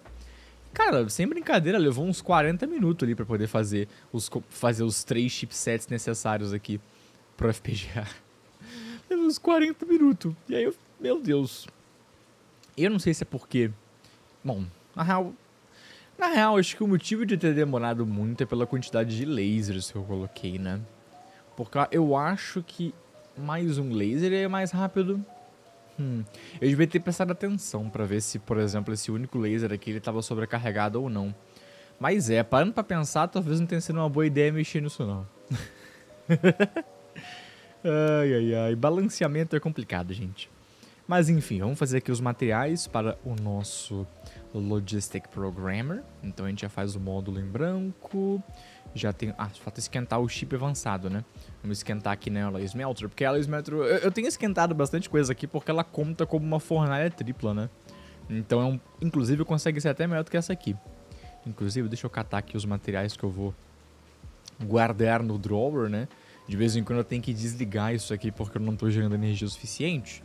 Cara, sem brincadeira, levou uns 40 minutos ali para poder fazer os, fazer os três chipsets necessários aqui pro FPGA uns 40 minutos. E aí eu, meu Deus. Eu não sei se é porque. Bom, na real. Na real, acho que o motivo de ter demorado muito é pela quantidade de lasers que eu coloquei, né? Porque eu acho que mais um laser é mais rápido. Hum, eu devia ter prestado atenção para ver se, por exemplo, esse único laser aqui ele estava sobrecarregado ou não. Mas é, parando para pensar, talvez não tenha sido uma boa ideia mexer nisso não. Ai, ai, ai. Balanceamento é complicado, gente. Mas enfim, vamos fazer aqui os materiais para o nosso Logistic Programmer. Então a gente já faz o módulo em branco. Já tem. Ah, falta esquentar o chip avançado, né? Vamos esquentar aqui na Ela Smelter, porque a Ela Smelter. Eu, eu tenho esquentado bastante coisa aqui porque ela conta como uma fornalha tripla, né? Então é um. Inclusive consegue ser até melhor do que essa aqui. Inclusive, deixa eu catar aqui os materiais que eu vou guardar no drawer, né? De vez em quando eu tenho que desligar isso aqui porque eu não estou gerando energia o suficiente.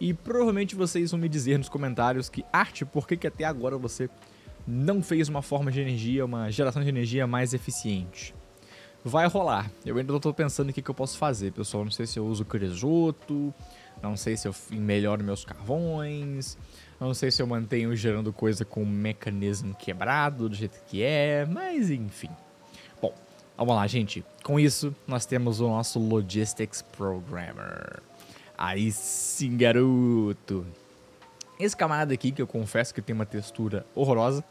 E provavelmente vocês vão me dizer nos comentários que, Arte, por que, que até agora você não fez uma forma de energia, uma geração de energia mais eficiente? Vai rolar. Eu ainda estou pensando o que, que eu posso fazer, pessoal. Não sei se eu uso cresoto, não sei se eu melhoro meus carvões, não sei se eu mantenho gerando coisa com o mecanismo quebrado do jeito que é, mas enfim. Vamos lá, gente. Com isso, nós temos o nosso Logistics Programmer. Aí sim, garoto! Esse camarada aqui, que eu confesso que tem uma textura horrorosa,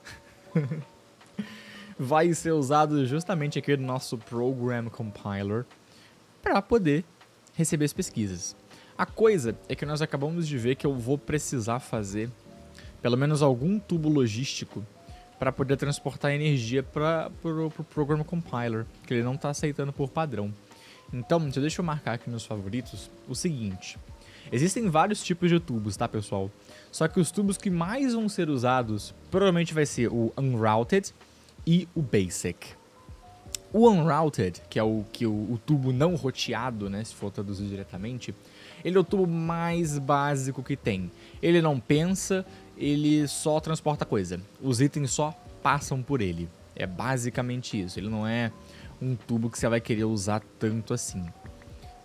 vai ser usado justamente aqui no nosso Program Compiler para poder receber as pesquisas. A coisa é que nós acabamos de ver que eu vou precisar fazer pelo menos algum tubo logístico para poder transportar energia para o pro, pro programa compiler, que ele não está aceitando por padrão. Então, deixa eu marcar aqui nos favoritos o seguinte. Existem vários tipos de tubos, tá, pessoal? Só que os tubos que mais vão ser usados provavelmente vai ser o unrouted e o basic. O unrouted, que é o que o, o tubo não roteado, né, se for traduzido diretamente, ele é o tubo mais básico que tem. Ele não pensa, ele só transporta coisa. Os itens só passam por ele. É basicamente isso. Ele não é um tubo que você vai querer usar tanto assim.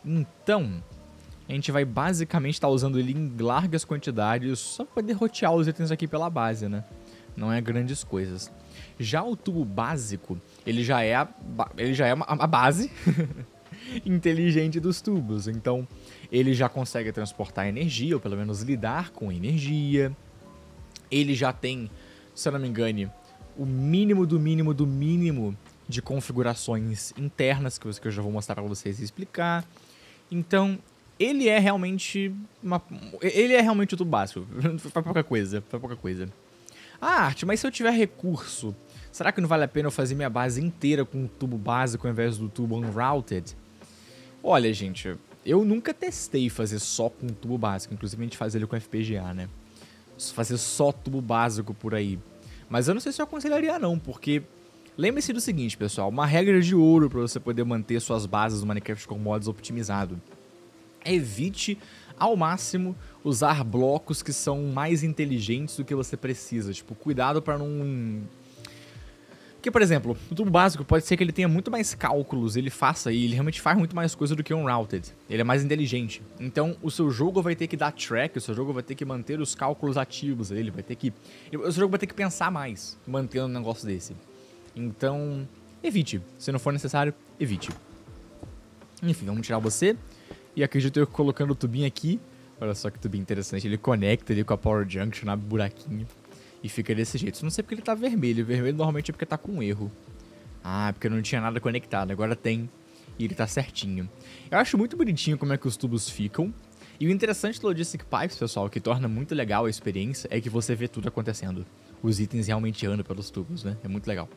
Então, a gente vai basicamente estar tá usando ele em largas quantidades só para derrotear os itens aqui pela base, né? Não é grandes coisas. Já o tubo básico, ele já é a, ele já é a base inteligente dos tubos. Então, ele já consegue transportar energia, ou pelo menos lidar com energia ele já tem, se eu não me engane, o mínimo do mínimo do mínimo de configurações internas que eu já vou mostrar para vocês e explicar. Então, ele é realmente uma, ele é realmente o tudo básico, foi pouca coisa, para pouca coisa. Ah, arte, mas se eu tiver recurso, será que não vale a pena eu fazer minha base inteira com o tubo básico ao invés do tubo unrouted? Olha, gente, eu nunca testei fazer só com tubo básico, inclusive a gente faz ele com FPGA, né? fazer só tubo básico por aí. Mas eu não sei se eu aconselharia não, porque lembre-se do seguinte, pessoal, uma regra de ouro para você poder manter suas bases do Minecraft com mods optimizado. Evite ao máximo usar blocos que são mais inteligentes do que você precisa, tipo, cuidado para não porque, por exemplo, o tubo básico pode ser que ele tenha muito mais cálculos, ele faça e ele realmente faz muito mais coisa do que um routed. Ele é mais inteligente. Então, o seu jogo vai ter que dar track, o seu jogo vai ter que manter os cálculos ativos, ele vai ter que... O seu jogo vai ter que pensar mais, mantendo um negócio desse. Então, evite. Se não for necessário, evite. Enfim, vamos tirar você. E acredito eu colocando o tubinho aqui. Olha só que tubinho interessante. Ele conecta ali com a Power Junction, abre buraquinho. E fica desse jeito. Não sei porque ele tá vermelho. Vermelho normalmente é porque tá com erro. Ah, porque não tinha nada conectado. Agora tem. E ele tá certinho. Eu acho muito bonitinho como é que os tubos ficam. E o interessante do Logistic Pipes, pessoal, que torna muito legal a experiência, é que você vê tudo acontecendo. Os itens realmente andam pelos tubos, né? É muito legal.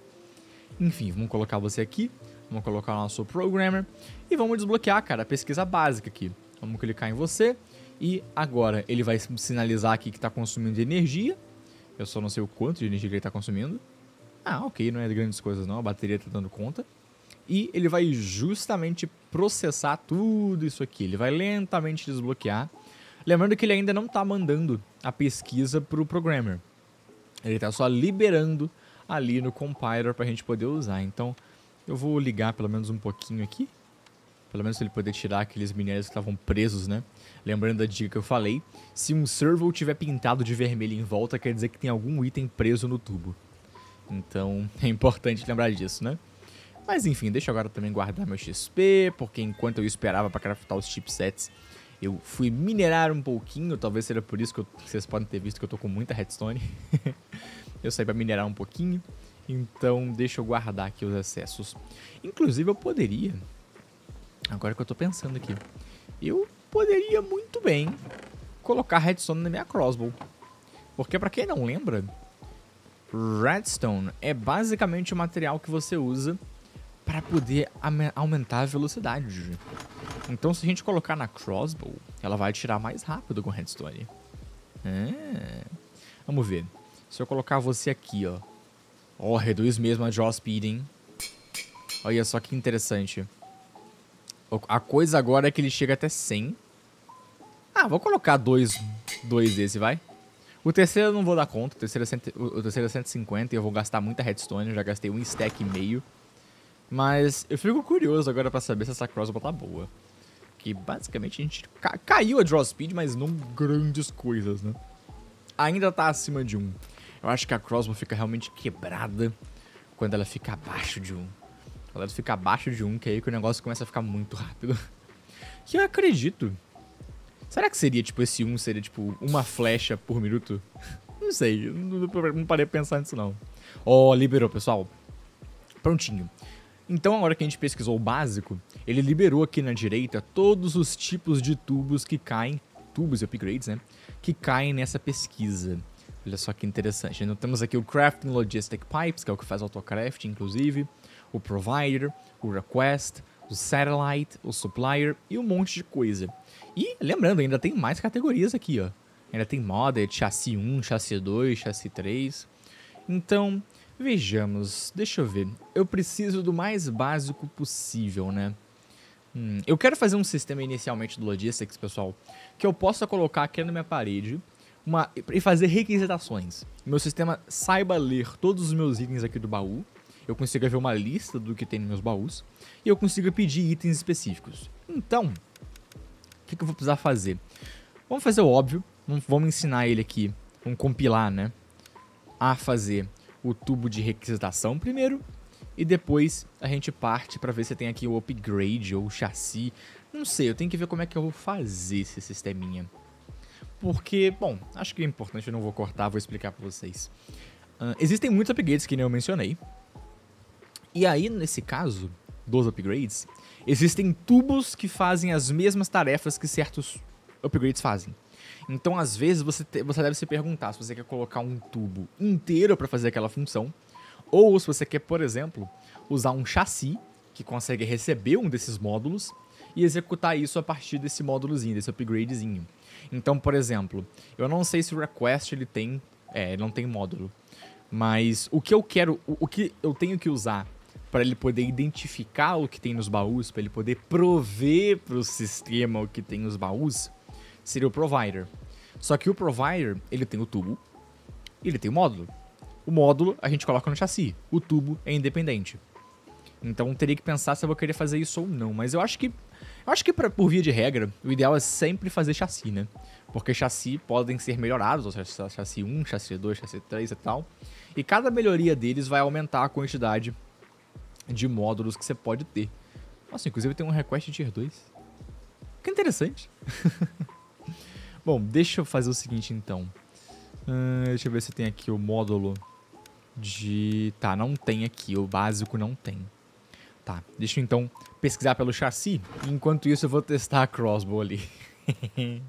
Enfim, vamos colocar você aqui. Vamos colocar o nosso Programmer. E vamos desbloquear, cara, a pesquisa básica aqui. Vamos clicar em você. E agora ele vai sinalizar aqui que está consumindo energia. Eu só não sei o quanto de energia que ele está consumindo. Ah, ok, não é grandes coisas não, a bateria está dando conta. E ele vai justamente processar tudo isso aqui. Ele vai lentamente desbloquear. Lembrando que ele ainda não está mandando a pesquisa para o programmer. Ele está só liberando ali no compiler para a gente poder usar. Então, eu vou ligar pelo menos um pouquinho aqui. Pelo menos ele poder tirar aqueles minérios que estavam presos, né? Lembrando da dica que eu falei, se um servo tiver pintado de vermelho em volta, quer dizer que tem algum item preso no tubo. Então é importante lembrar disso, né? Mas enfim, deixa eu agora também guardar meu XP, porque enquanto eu esperava para craftar os chipsets, eu fui minerar um pouquinho, talvez seja por isso que eu, vocês podem ter visto que eu tô com muita redstone. eu saí para minerar um pouquinho, então deixa eu guardar aqui os excessos. Inclusive eu poderia, agora que eu tô pensando aqui, eu poderia muito bem colocar redstone na minha crossbow. Porque para quem não lembra, redstone é basicamente o material que você usa para poder aumentar a velocidade. Então se a gente colocar na crossbow, ela vai atirar mais rápido com redstone. É. vamos ver. Se eu colocar você aqui, ó. Ó, oh, reduz mesmo a jaw speed, Olha só que interessante. A coisa agora é que ele chega até 100. Ah, vou colocar dois, dois desse, vai. O terceiro eu não vou dar conta. O terceiro, é cento, o terceiro é 150 e eu vou gastar muita redstone. Eu já gastei um stack e meio. Mas eu fico curioso agora pra saber se essa crossbow tá boa. Que basicamente a gente ca caiu a draw speed, mas não grandes coisas, né? Ainda tá acima de 1. Um. Eu acho que a crossbow fica realmente quebrada quando ela fica abaixo de 1. Um galera fica abaixo de 1, que é aí que o negócio começa a ficar muito rápido. Que eu acredito. Será que seria, tipo, esse 1 seria, tipo, uma flecha por minuto? Não sei, não, parei pra pensar nisso, não. Ó, oh, liberou, pessoal. Prontinho. Então, a hora que a gente pesquisou o básico, ele liberou aqui na direita todos os tipos de tubos que caem, tubos e upgrades, né? Que caem nessa pesquisa. Olha só que interessante. Então temos aqui o Crafting Logistic Pipes, que é o que faz autocraft, inclusive o provider, o request, o satellite, o supplier e um monte de coisa. E lembrando, ainda tem mais categorias aqui, ó. Ainda tem modded, chassi 1, chassi 2, chassi 3. Então, vejamos. Deixa eu ver. Eu preciso do mais básico possível, né? Hum, eu quero fazer um sistema inicialmente do Logistics, pessoal, que eu possa colocar aqui na minha parede uma, e fazer requisitações. Meu sistema saiba ler todos os meus itens aqui do baú eu consigo ver uma lista do que tem nos meus baús e eu consigo pedir itens específicos. Então, o que, que eu vou precisar fazer? Vamos fazer o óbvio, vamos ensinar ele aqui, vamos compilar, né? A fazer o tubo de requisitação primeiro e depois a gente parte para ver se tem aqui o upgrade ou o chassi. Não sei, eu tenho que ver como é que eu vou fazer esse sisteminha. Porque, bom, acho que é importante, eu não vou cortar, vou explicar para vocês. Uh, existem muitos upgrades que nem eu mencionei, e aí, nesse caso dos upgrades, existem tubos que fazem as mesmas tarefas que certos upgrades fazem. Então, às vezes, você, te, você deve se perguntar se você quer colocar um tubo inteiro para fazer aquela função, ou se você quer, por exemplo, usar um chassi que consegue receber um desses módulos e executar isso a partir desse módulozinho, desse upgradezinho. Então, por exemplo, eu não sei se o request ele tem, é, não tem módulo, mas o que eu quero, o, o que eu tenho que usar para ele poder identificar o que tem nos baús, para ele poder prover para o sistema o que tem nos baús, seria o provider. Só que o provider, ele tem o tubo, ele tem o módulo. O módulo a gente coloca no chassi, o tubo é independente. Então teria que pensar se eu vou querer fazer isso ou não, mas eu acho que eu acho que pra, por via de regra, o ideal é sempre fazer chassi, né? Porque chassi podem ser melhorados, ou seja, chassi 1, chassi 2, chassi 3 e tal. E cada melhoria deles vai aumentar a quantidade de módulos que você pode ter. Nossa, inclusive tem um request tier 2. Que interessante. Bom, deixa eu fazer o seguinte então. Uh, deixa eu ver se tem aqui o módulo de... Tá, não tem aqui, o básico não tem. Tá, deixa eu então pesquisar pelo chassi. Enquanto isso eu vou testar a crossbow ali.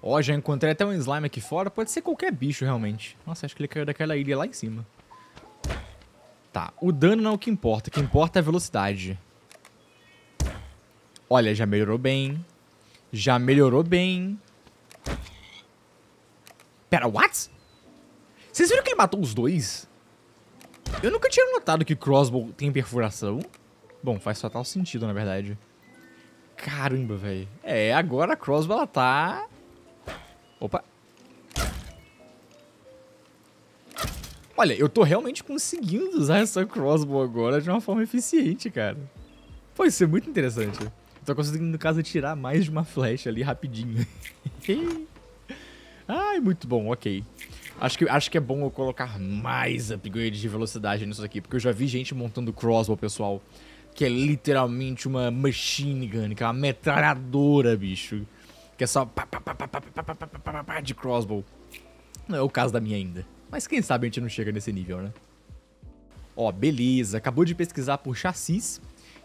Ó, oh, já encontrei até um slime aqui fora. Pode ser qualquer bicho, realmente. Nossa, acho que ele caiu daquela ilha lá em cima. Tá, o dano não é o que importa. O que importa é a velocidade. Olha, já melhorou bem. Já melhorou bem. Pera, what? Vocês viram que ele matou os dois? Eu nunca tinha notado que crossbow tem perfuração. Bom, faz total sentido, na verdade. Caramba, velho. É, agora a crossbow, ela tá... Opa. Olha, eu tô realmente conseguindo usar essa crossbow agora de uma forma eficiente, cara. Pô, isso é muito interessante. Eu tô conseguindo, no caso, tirar mais de uma flecha ali rapidinho. Ai, muito bom, ok. Acho que, acho que é bom eu colocar mais upgrade de velocidade nisso aqui, porque eu já vi gente montando crossbow, pessoal, que é literalmente uma machine gun, que é uma metralhadora, bicho. Que é só pá, pá, pá, pá, pá, pá, de crossbow. Não é o caso da minha ainda. Mas quem sabe a gente não chega nesse nível, né? Ó, beleza. Acabou de pesquisar por chassis.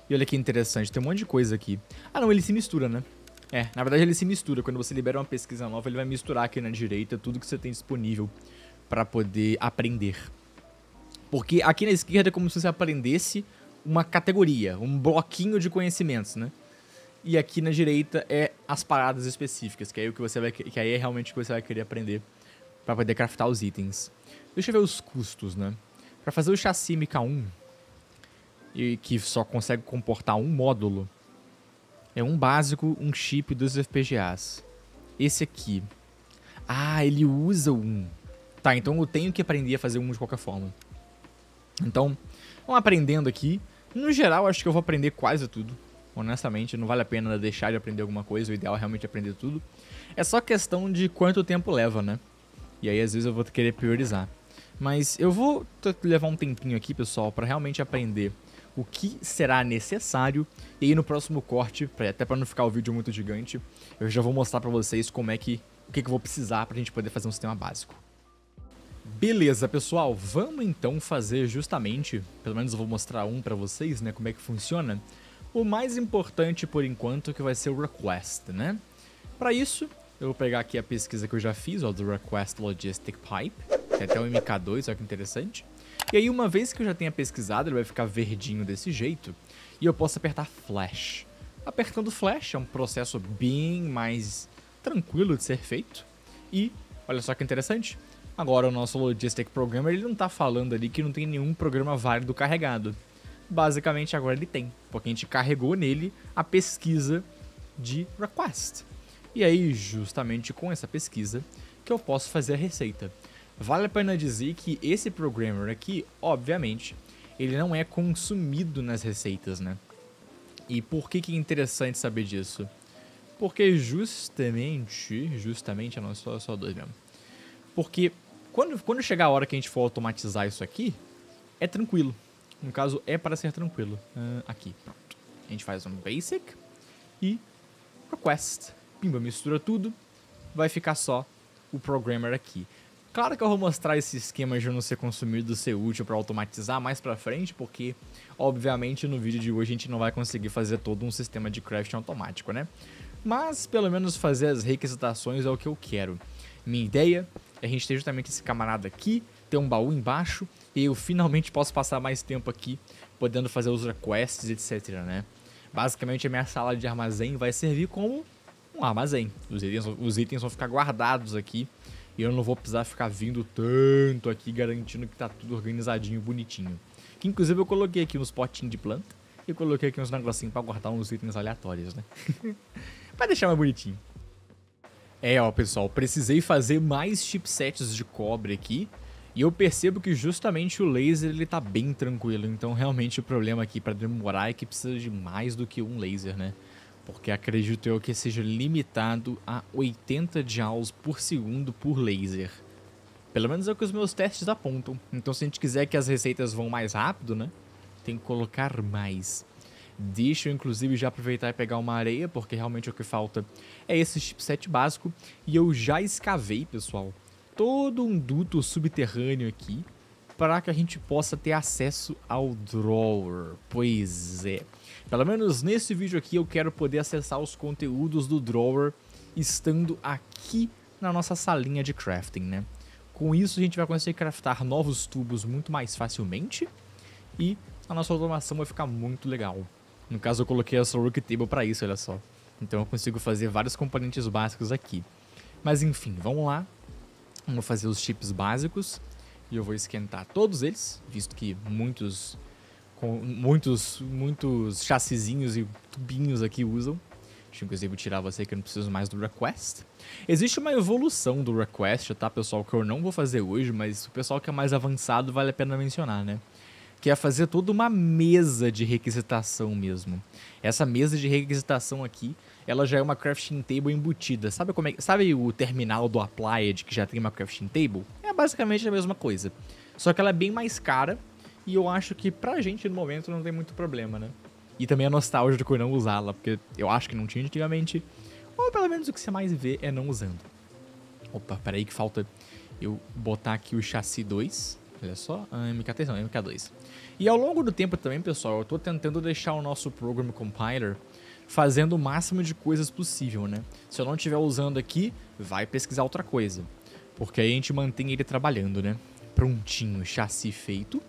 E olha que interessante, tem um monte de coisa aqui. Ah não, ele se mistura, né? É, na verdade ele se mistura. Quando você libera uma pesquisa nova, ele vai misturar aqui na direita tudo que você tem disponível para poder aprender. Porque aqui na esquerda é como se você aprendesse uma categoria, um bloquinho de conhecimentos, né? E aqui na direita é as paradas específicas, que é o que você vai que aí é realmente o que você vai querer aprender para poder craftar os itens. Deixa eu ver os custos, né? Para fazer o chassi MK1, e que só consegue comportar um módulo, é um básico, um chip dos FPGAs. Esse aqui. Ah, ele usa um. Tá, então eu tenho que aprender a fazer um de qualquer forma. Então, vamos aprendendo aqui. No geral, acho que eu vou aprender quase tudo. Honestamente, não vale a pena deixar de aprender alguma coisa. O ideal é realmente aprender tudo. É só questão de quanto tempo leva, né? E aí às vezes eu vou querer priorizar. Mas eu vou levar um tempinho aqui, pessoal, para realmente aprender o que será necessário. E aí no próximo corte, até para não ficar o vídeo muito gigante, eu já vou mostrar para vocês como é que o que, que eu vou precisar para a gente poder fazer um sistema básico. Beleza, pessoal, vamos então fazer justamente, pelo menos eu vou mostrar um para vocês, né, como é que funciona. O mais importante por enquanto que vai ser o request, né? Para isso, eu vou pegar aqui a pesquisa que eu já fiz, ó, do Request Logistic Pipe. Tem é até o um MK2, olha que interessante. E aí, uma vez que eu já tenha pesquisado, ele vai ficar verdinho desse jeito. E eu posso apertar Flash. Apertando Flash é um processo bem mais tranquilo de ser feito. E, olha só que interessante, agora o nosso Logistic Programmer ele não está falando ali que não tem nenhum programa válido carregado. Basicamente, agora ele tem, porque a gente carregou nele a pesquisa de request. E aí, justamente com essa pesquisa, que eu posso fazer a receita. Vale a pena dizer que esse programmer aqui, obviamente, ele não é consumido nas receitas, né? E por que, que é interessante saber disso? Porque justamente, justamente, não, só, só dois mesmo. Porque quando, quando chegar a hora que a gente for automatizar isso aqui, é tranquilo. No caso, é para ser tranquilo. Uh, aqui, pronto. A gente faz um basic e request pimba, mistura tudo, vai ficar só o programmer aqui. Claro que eu vou mostrar esse esquema de não ser consumido, ser útil para automatizar mais para frente, porque obviamente no vídeo de hoje a gente não vai conseguir fazer todo um sistema de crafting automático, né? Mas pelo menos fazer as requisitações é o que eu quero. Minha ideia é a gente ter justamente esse camarada aqui, ter um baú embaixo, e eu finalmente posso passar mais tempo aqui, podendo fazer os requests, etc, né? Basicamente a minha sala de armazém vai servir como um armazém. Os itens, os itens vão ficar guardados aqui e eu não vou precisar ficar vindo tanto aqui garantindo que tá tudo organizadinho, bonitinho. Que inclusive eu coloquei aqui uns potinhos de planta e coloquei aqui uns negocinhos pra guardar uns itens aleatórios, né? pra deixar mais bonitinho. É, ó, pessoal, precisei fazer mais chipsets de cobre aqui. E eu percebo que justamente o laser ele tá bem tranquilo, então realmente o problema aqui para demorar é que precisa de mais do que um laser, né? porque acredito eu que seja limitado a 80 joules por segundo por laser. Pelo menos é o que os meus testes apontam. Então se a gente quiser que as receitas vão mais rápido, né? Tem que colocar mais. Deixa eu inclusive já aproveitar e pegar uma areia, porque realmente o que falta é esse chipset básico. E eu já escavei, pessoal, todo um duto subterrâneo aqui para que a gente possa ter acesso ao drawer. Pois é. Pelo menos nesse vídeo aqui eu quero poder acessar os conteúdos do Drawer estando aqui na nossa salinha de crafting, né? Com isso a gente vai conseguir craftar novos tubos muito mais facilmente e a nossa automação vai ficar muito legal. No caso eu coloquei essa Rook table para isso, olha só. Então eu consigo fazer vários componentes básicos aqui. Mas enfim, vamos lá. Vamos fazer os chips básicos e eu vou esquentar todos eles, visto que muitos com muitos, muitos chassizinhos e tubinhos aqui usam. Deixa eu, inclusive, tirar você que eu não preciso mais do Request. Existe uma evolução do Request, tá, pessoal? Que eu não vou fazer hoje, mas o pessoal que é mais avançado vale a pena mencionar, né? Que é fazer toda uma mesa de requisitação mesmo. Essa mesa de requisitação aqui, ela já é uma crafting table embutida. Sabe, como é, sabe o terminal do Applied que já tem uma crafting table? É basicamente a mesma coisa. Só que ela é bem mais cara e eu acho que pra gente no momento não tem muito problema, né? E também a é nostálgico de não usá-la, porque eu acho que não tinha antigamente. Ou pelo menos o que você mais vê é não usando. Opa, peraí que falta eu botar aqui o chassi 2. Olha só, a MK3 não, a MK2. E ao longo do tempo também, pessoal, eu tô tentando deixar o nosso Program Compiler fazendo o máximo de coisas possível, né? Se eu não estiver usando aqui, vai pesquisar outra coisa. Porque aí a gente mantém ele trabalhando, né? Prontinho, chassi feito.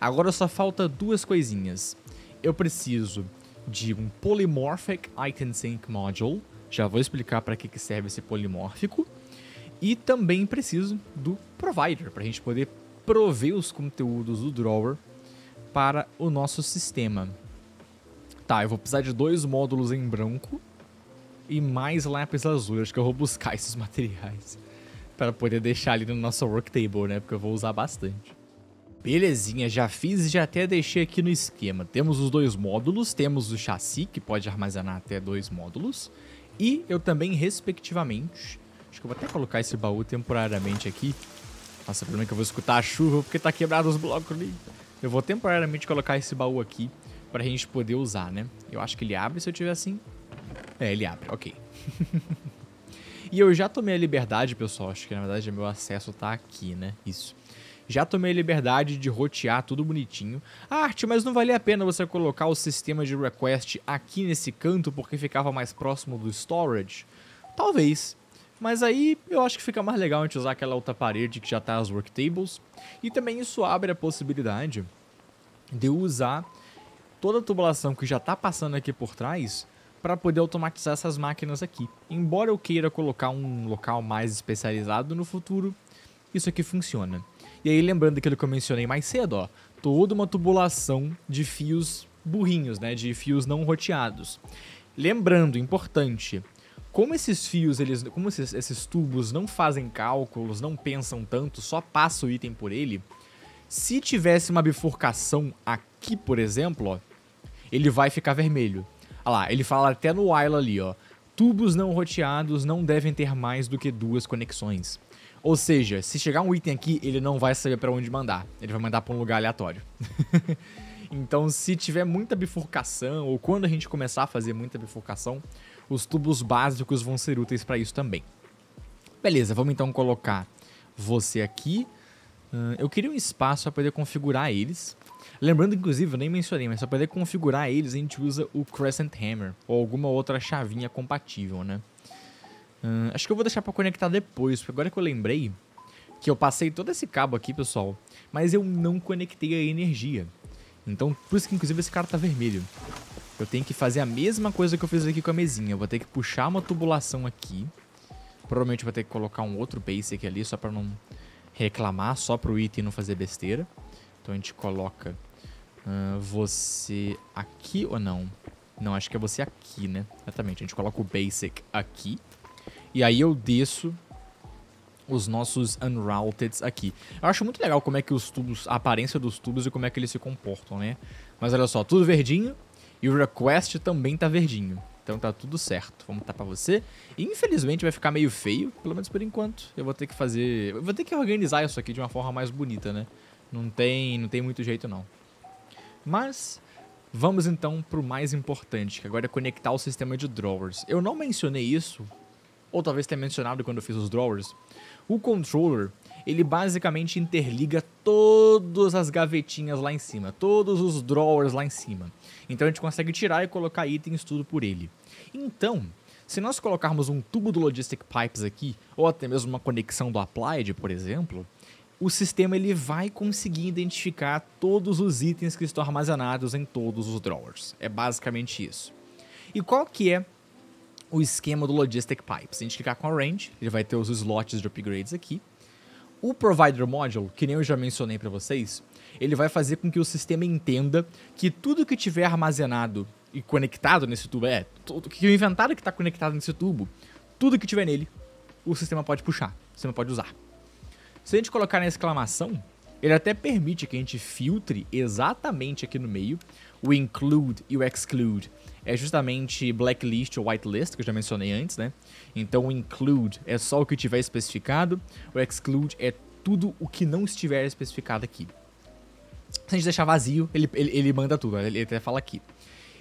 Agora só falta duas coisinhas. Eu preciso de um Polymorphic item Sync Module, já vou explicar para que, que serve esse polimórfico. E também preciso do provider, para a gente poder prover os conteúdos do drawer para o nosso sistema. Tá, eu vou precisar de dois módulos em branco e mais lápis azul. Acho que eu vou buscar esses materiais para poder deixar ali no nosso worktable, né? Porque eu vou usar bastante. Belezinha, já fiz e já até deixei aqui no esquema. Temos os dois módulos, temos o chassi, que pode armazenar até dois módulos. E eu também, respectivamente, acho que eu vou até colocar esse baú temporariamente aqui. Nossa, pelo menos é que eu vou escutar a chuva porque tá quebrado os blocos ali. Eu vou temporariamente colocar esse baú aqui pra gente poder usar, né? Eu acho que ele abre se eu tiver assim. É, ele abre, ok. e eu já tomei a liberdade, pessoal. Acho que na verdade é meu acesso tá aqui, né? Isso. Já tomei a liberdade de rotear tudo bonitinho. Ah, arte, mas não valia a pena você colocar o sistema de request aqui nesse canto porque ficava mais próximo do storage? Talvez. Mas aí eu acho que fica mais legal a gente usar aquela outra parede que já está as worktables. E também isso abre a possibilidade de eu usar toda a tubulação que já está passando aqui por trás para poder automatizar essas máquinas aqui. Embora eu queira colocar um local mais especializado no futuro, isso aqui funciona. E aí, lembrando daquilo que eu mencionei mais cedo, ó, toda uma tubulação de fios burrinhos, né, de fios não roteados. Lembrando, importante, como esses fios, eles, como esses, esses tubos não fazem cálculos, não pensam tanto, só passa o item por ele, se tivesse uma bifurcação aqui, por exemplo, ó, ele vai ficar vermelho. Olha lá, ele fala até no while ali, ó. Tubos não roteados não devem ter mais do que duas conexões. Ou seja, se chegar um item aqui, ele não vai saber para onde mandar. Ele vai mandar para um lugar aleatório. então, se tiver muita bifurcação, ou quando a gente começar a fazer muita bifurcação, os tubos básicos vão ser úteis para isso também. Beleza, vamos então colocar você aqui. Hum, eu queria um espaço para poder configurar eles. Lembrando, inclusive, eu nem mencionei, mas para poder configurar eles, a gente usa o Crescent Hammer, ou alguma outra chavinha compatível, né? Hum, acho que eu vou deixar pra conectar depois, porque agora que eu lembrei que eu passei todo esse cabo aqui, pessoal, mas eu não conectei a energia. Então, por isso que inclusive esse cara tá vermelho. Eu tenho que fazer a mesma coisa que eu fiz aqui com a mesinha. Eu vou ter que puxar uma tubulação aqui. Provavelmente vou ter que colocar um outro basic ali, só pra não reclamar, só pro item não fazer besteira. Então a gente coloca uh, você aqui ou não? Não, acho que é você aqui, né? Exatamente, a gente coloca o basic aqui. E aí eu desço os nossos unrouteds aqui. Eu acho muito legal como é que os tubos, a aparência dos tubos e como é que eles se comportam, né? Mas olha só, tudo verdinho e o request também tá verdinho. Então tá tudo certo. Vamos para você. infelizmente vai ficar meio feio, pelo menos por enquanto. Eu vou ter que fazer, eu vou ter que organizar isso aqui de uma forma mais bonita, né? Não tem, não tem muito jeito não. Mas vamos então pro mais importante, que agora é conectar o sistema de drawers. Eu não mencionei isso ou talvez tenha mencionado quando eu fiz os drawers, o controller ele basicamente interliga todas as gavetinhas lá em cima, todos os drawers lá em cima. Então a gente consegue tirar e colocar itens tudo por ele. Então, se nós colocarmos um tubo do Logistic Pipes aqui, ou até mesmo uma conexão do Applied, por exemplo, o sistema ele vai conseguir identificar todos os itens que estão armazenados em todos os drawers. É basicamente isso. E qual que é o esquema do Logistic Pipe. Se a gente clicar com a range, ele vai ter os slots de upgrades aqui. O Provider Module, que nem eu já mencionei para vocês, ele vai fazer com que o sistema entenda que tudo que tiver armazenado e conectado nesse tubo, é, tudo, que o inventário que está conectado nesse tubo, tudo que tiver nele, o sistema pode puxar, o sistema pode usar. Se a gente colocar na exclamação, ele até permite que a gente filtre exatamente aqui no meio o include e o exclude é justamente blacklist ou whitelist, que eu já mencionei antes, né? Então o include é só o que tiver especificado, o exclude é tudo o que não estiver especificado aqui. Se a gente deixar vazio, ele, ele, ele manda tudo, né? ele até fala aqui.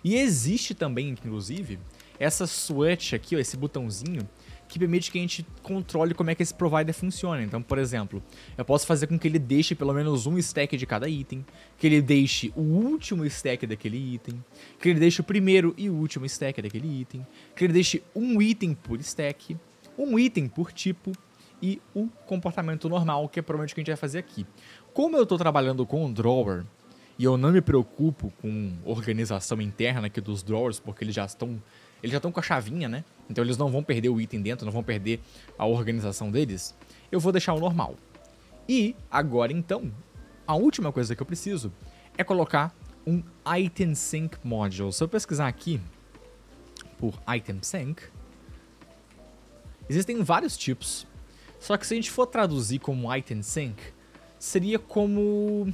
E existe também, inclusive, essa switch aqui, ó, esse botãozinho, que permite que a gente controle como é que esse provider funciona. Então, por exemplo, eu posso fazer com que ele deixe pelo menos um stack de cada item, que ele deixe o último stack daquele item, que ele deixe o primeiro e o último stack daquele item, que ele deixe um item por stack, um item por tipo e o comportamento normal, que é provavelmente o que a gente vai fazer aqui. Como eu estou trabalhando com o drawer, e eu não me preocupo com organização interna aqui dos drawers, porque eles já estão eles já estão com a chavinha, né? Então eles não vão perder o item dentro, não vão perder a organização deles. Eu vou deixar o normal. E agora então, a última coisa que eu preciso é colocar um Item Sync Module. Se eu pesquisar aqui por Item Sync, existem vários tipos. Só que se a gente for traduzir como Item Sync, seria como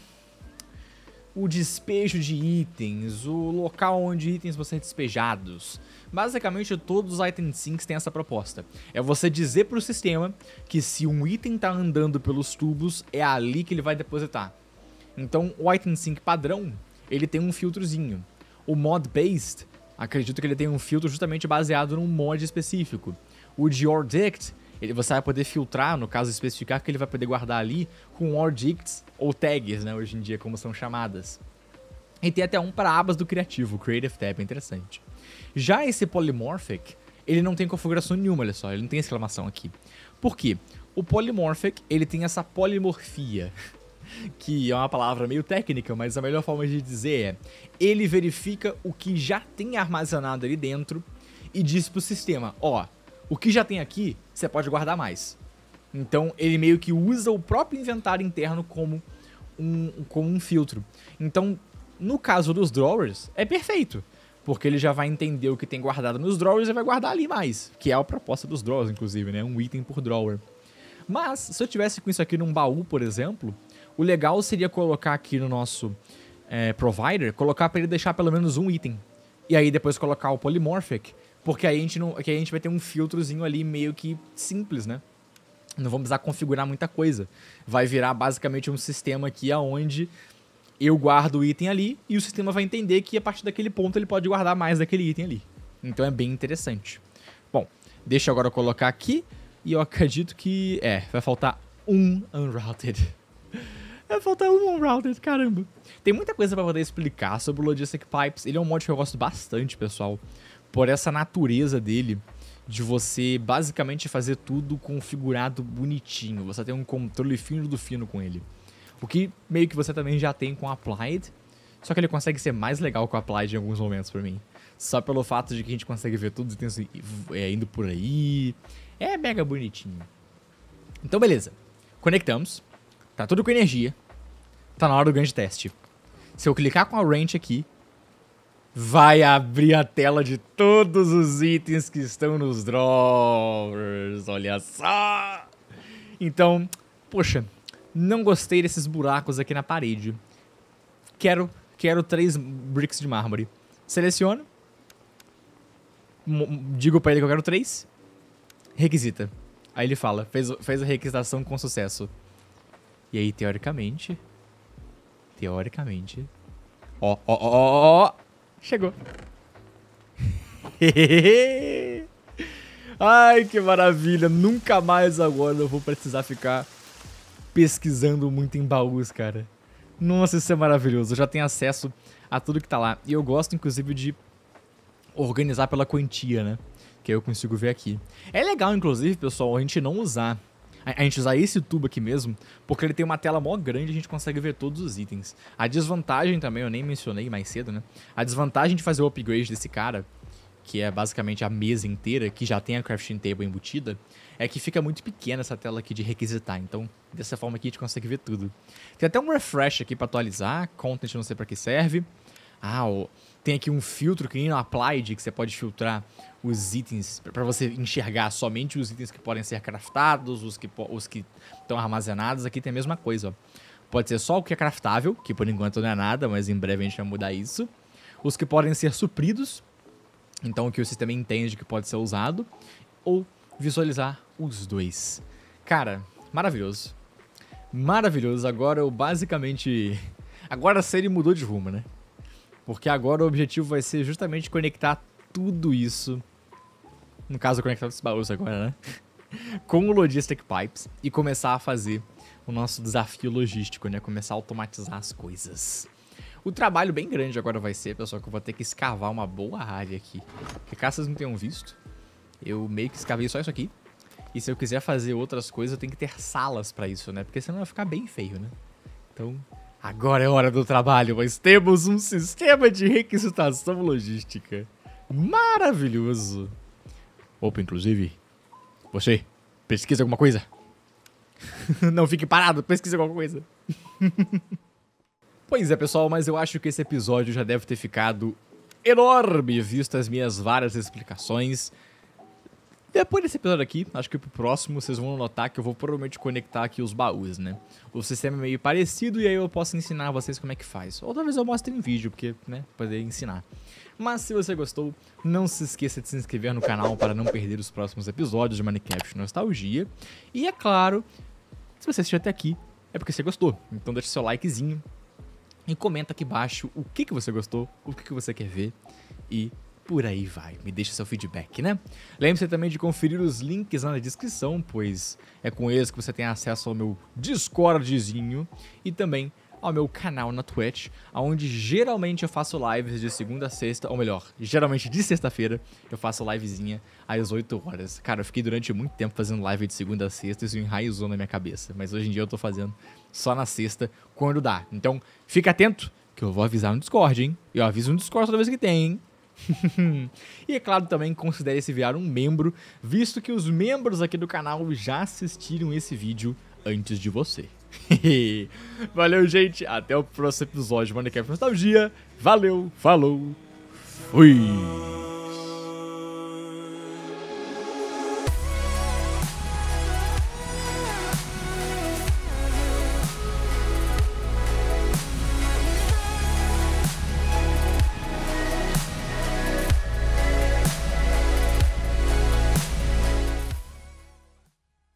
o despejo de itens, o local onde itens vão ser despejados. Basicamente, todos os item syncs têm essa proposta. É você dizer para o sistema que se um item está andando pelos tubos, é ali que ele vai depositar. Então, o item sync padrão, ele tem um filtrozinho. O mod based, acredito que ele tem um filtro justamente baseado num mod específico. O de ordict, ele, você vai poder filtrar, no caso especificar que ele vai poder guardar ali com ordicts ou tags, né, hoje em dia como são chamadas. E tem até um para abas do criativo, Creative Tab, interessante. Já esse polymorphic, ele não tem configuração nenhuma, olha só, ele não tem exclamação aqui. Por quê? O polymorphic, ele tem essa polimorfia, que é uma palavra meio técnica, mas a melhor forma de dizer é, ele verifica o que já tem armazenado ali dentro e diz pro sistema, ó, o que já tem aqui, você pode guardar mais. Então, ele meio que usa o próprio inventário interno como um, como um filtro. Então, no caso dos drawers, é perfeito porque ele já vai entender o que tem guardado nos drawers e vai guardar ali mais, que é a proposta dos drawers, inclusive, né? Um item por drawer. Mas, se eu tivesse com isso aqui num baú, por exemplo, o legal seria colocar aqui no nosso é, provider, colocar para ele deixar pelo menos um item. E aí depois colocar o polymorphic, porque aí a gente, não, aí a gente vai ter um filtrozinho ali meio que simples, né? Não vamos precisar configurar muita coisa. Vai virar basicamente um sistema aqui aonde eu guardo o item ali e o sistema vai entender que a partir daquele ponto ele pode guardar mais daquele item ali. Então é bem interessante. Bom, deixa agora eu colocar aqui e eu acredito que. É, vai faltar um Unrouted. Vai faltar um Unrouted, caramba. Tem muita coisa para poder explicar sobre o Logistic Pipes. Ele é um mod que eu gosto bastante, pessoal, por essa natureza dele de você basicamente fazer tudo configurado bonitinho. Você tem um controle fino do fino com ele. O que meio que você também já tem com Applied. Só que ele consegue ser mais legal com Applied em alguns momentos para mim. Só pelo fato de que a gente consegue ver tudo é, indo por aí. É mega bonitinho. Então, beleza. Conectamos. Tá tudo com energia. Tá na hora do grande teste. Se eu clicar com a Range aqui, vai abrir a tela de todos os itens que estão nos drawers. Olha só! Então, poxa, não gostei desses buracos aqui na parede. Quero, quero três bricks de mármore. Seleciono. Digo pra ele que eu quero três. Requisita. Aí ele fala, fez, fez a requisitação com sucesso. E aí, teoricamente... Teoricamente... Ó, ó, ó, ó! Chegou. Ai, que maravilha. Nunca mais agora eu vou precisar ficar pesquisando muito em baús, cara. Nossa, isso é maravilhoso. Eu já tenho acesso a tudo que tá lá. E eu gosto, inclusive, de organizar pela quantia, né? Que eu consigo ver aqui. É legal, inclusive, pessoal, a gente não usar. A, a gente usar esse tubo aqui mesmo, porque ele tem uma tela mó grande e a gente consegue ver todos os itens. A desvantagem também, eu nem mencionei mais cedo, né? A desvantagem de fazer o upgrade desse cara que é basicamente a mesa inteira, que já tem a crafting table embutida, é que fica muito pequena essa tela aqui de requisitar. Então, dessa forma aqui a gente consegue ver tudo. Tem até um refresh aqui para atualizar, content não sei para que serve. Ah, ó, tem aqui um filtro que nem no Applied, que você pode filtrar os itens para você enxergar somente os itens que podem ser craftados, os que os que estão armazenados. Aqui tem a mesma coisa, ó. Pode ser só o que é craftável, que por enquanto não é nada, mas em breve a gente vai mudar isso. Os que podem ser supridos, então, o que o sistema entende que pode ser usado, ou visualizar os dois. Cara, maravilhoso. Maravilhoso. Agora eu basicamente. Agora a série mudou de rumo, né? Porque agora o objetivo vai ser justamente conectar tudo isso. No caso, conectar os baús agora, né? com o Logistic Pipes e começar a fazer o nosso desafio logístico, né? Começar a automatizar as coisas. O trabalho bem grande agora vai ser, pessoal, que eu vou ter que escavar uma boa área aqui. Que caso vocês não tenham visto, eu meio que escavei só isso aqui. E se eu quiser fazer outras coisas, eu tenho que ter salas pra isso, né? Porque senão vai ficar bem feio, né? Então, agora é hora do trabalho, mas temos um sistema de requisitação logística. Maravilhoso! Opa, inclusive, você, pesquisa alguma coisa? Não fique parado, pesquise alguma coisa. Pois é, pessoal, mas eu acho que esse episódio já deve ter ficado enorme, visto as minhas várias explicações. Depois desse episódio aqui, acho que pro próximo vocês vão notar que eu vou provavelmente conectar aqui os baús, né? O sistema é meio parecido e aí eu posso ensinar vocês como é que faz. Ou talvez eu mostre em vídeo, porque, né, poder ensinar. Mas se você gostou, não se esqueça de se inscrever no canal para não perder os próximos episódios de Minecraft Nostalgia. E é claro, se você assistiu até aqui, é porque você gostou. Então deixa seu likezinho, e comenta aqui embaixo o que, que você gostou, o que, que você quer ver e por aí vai. Me deixa seu feedback, né? Lembre-se também de conferir os links na descrição, pois é com eles que você tem acesso ao meu Discordzinho e também ao meu canal na Twitch, onde geralmente eu faço lives de segunda a sexta, ou melhor, geralmente de sexta-feira eu faço livezinha às 8 horas. Cara, eu fiquei durante muito tempo fazendo live de segunda a sexta, isso enraizou na minha cabeça, mas hoje em dia eu tô fazendo só na sexta, quando dá. Então, fica atento que eu vou avisar no Discord, hein? Eu aviso no Discord toda vez que tem, hein? e é claro também considere se virar um membro, visto que os membros aqui do canal já assistiram esse vídeo antes de você. Valeu, gente. Até o próximo episódio de Minecraft Nostalgia. Valeu, falou, fui!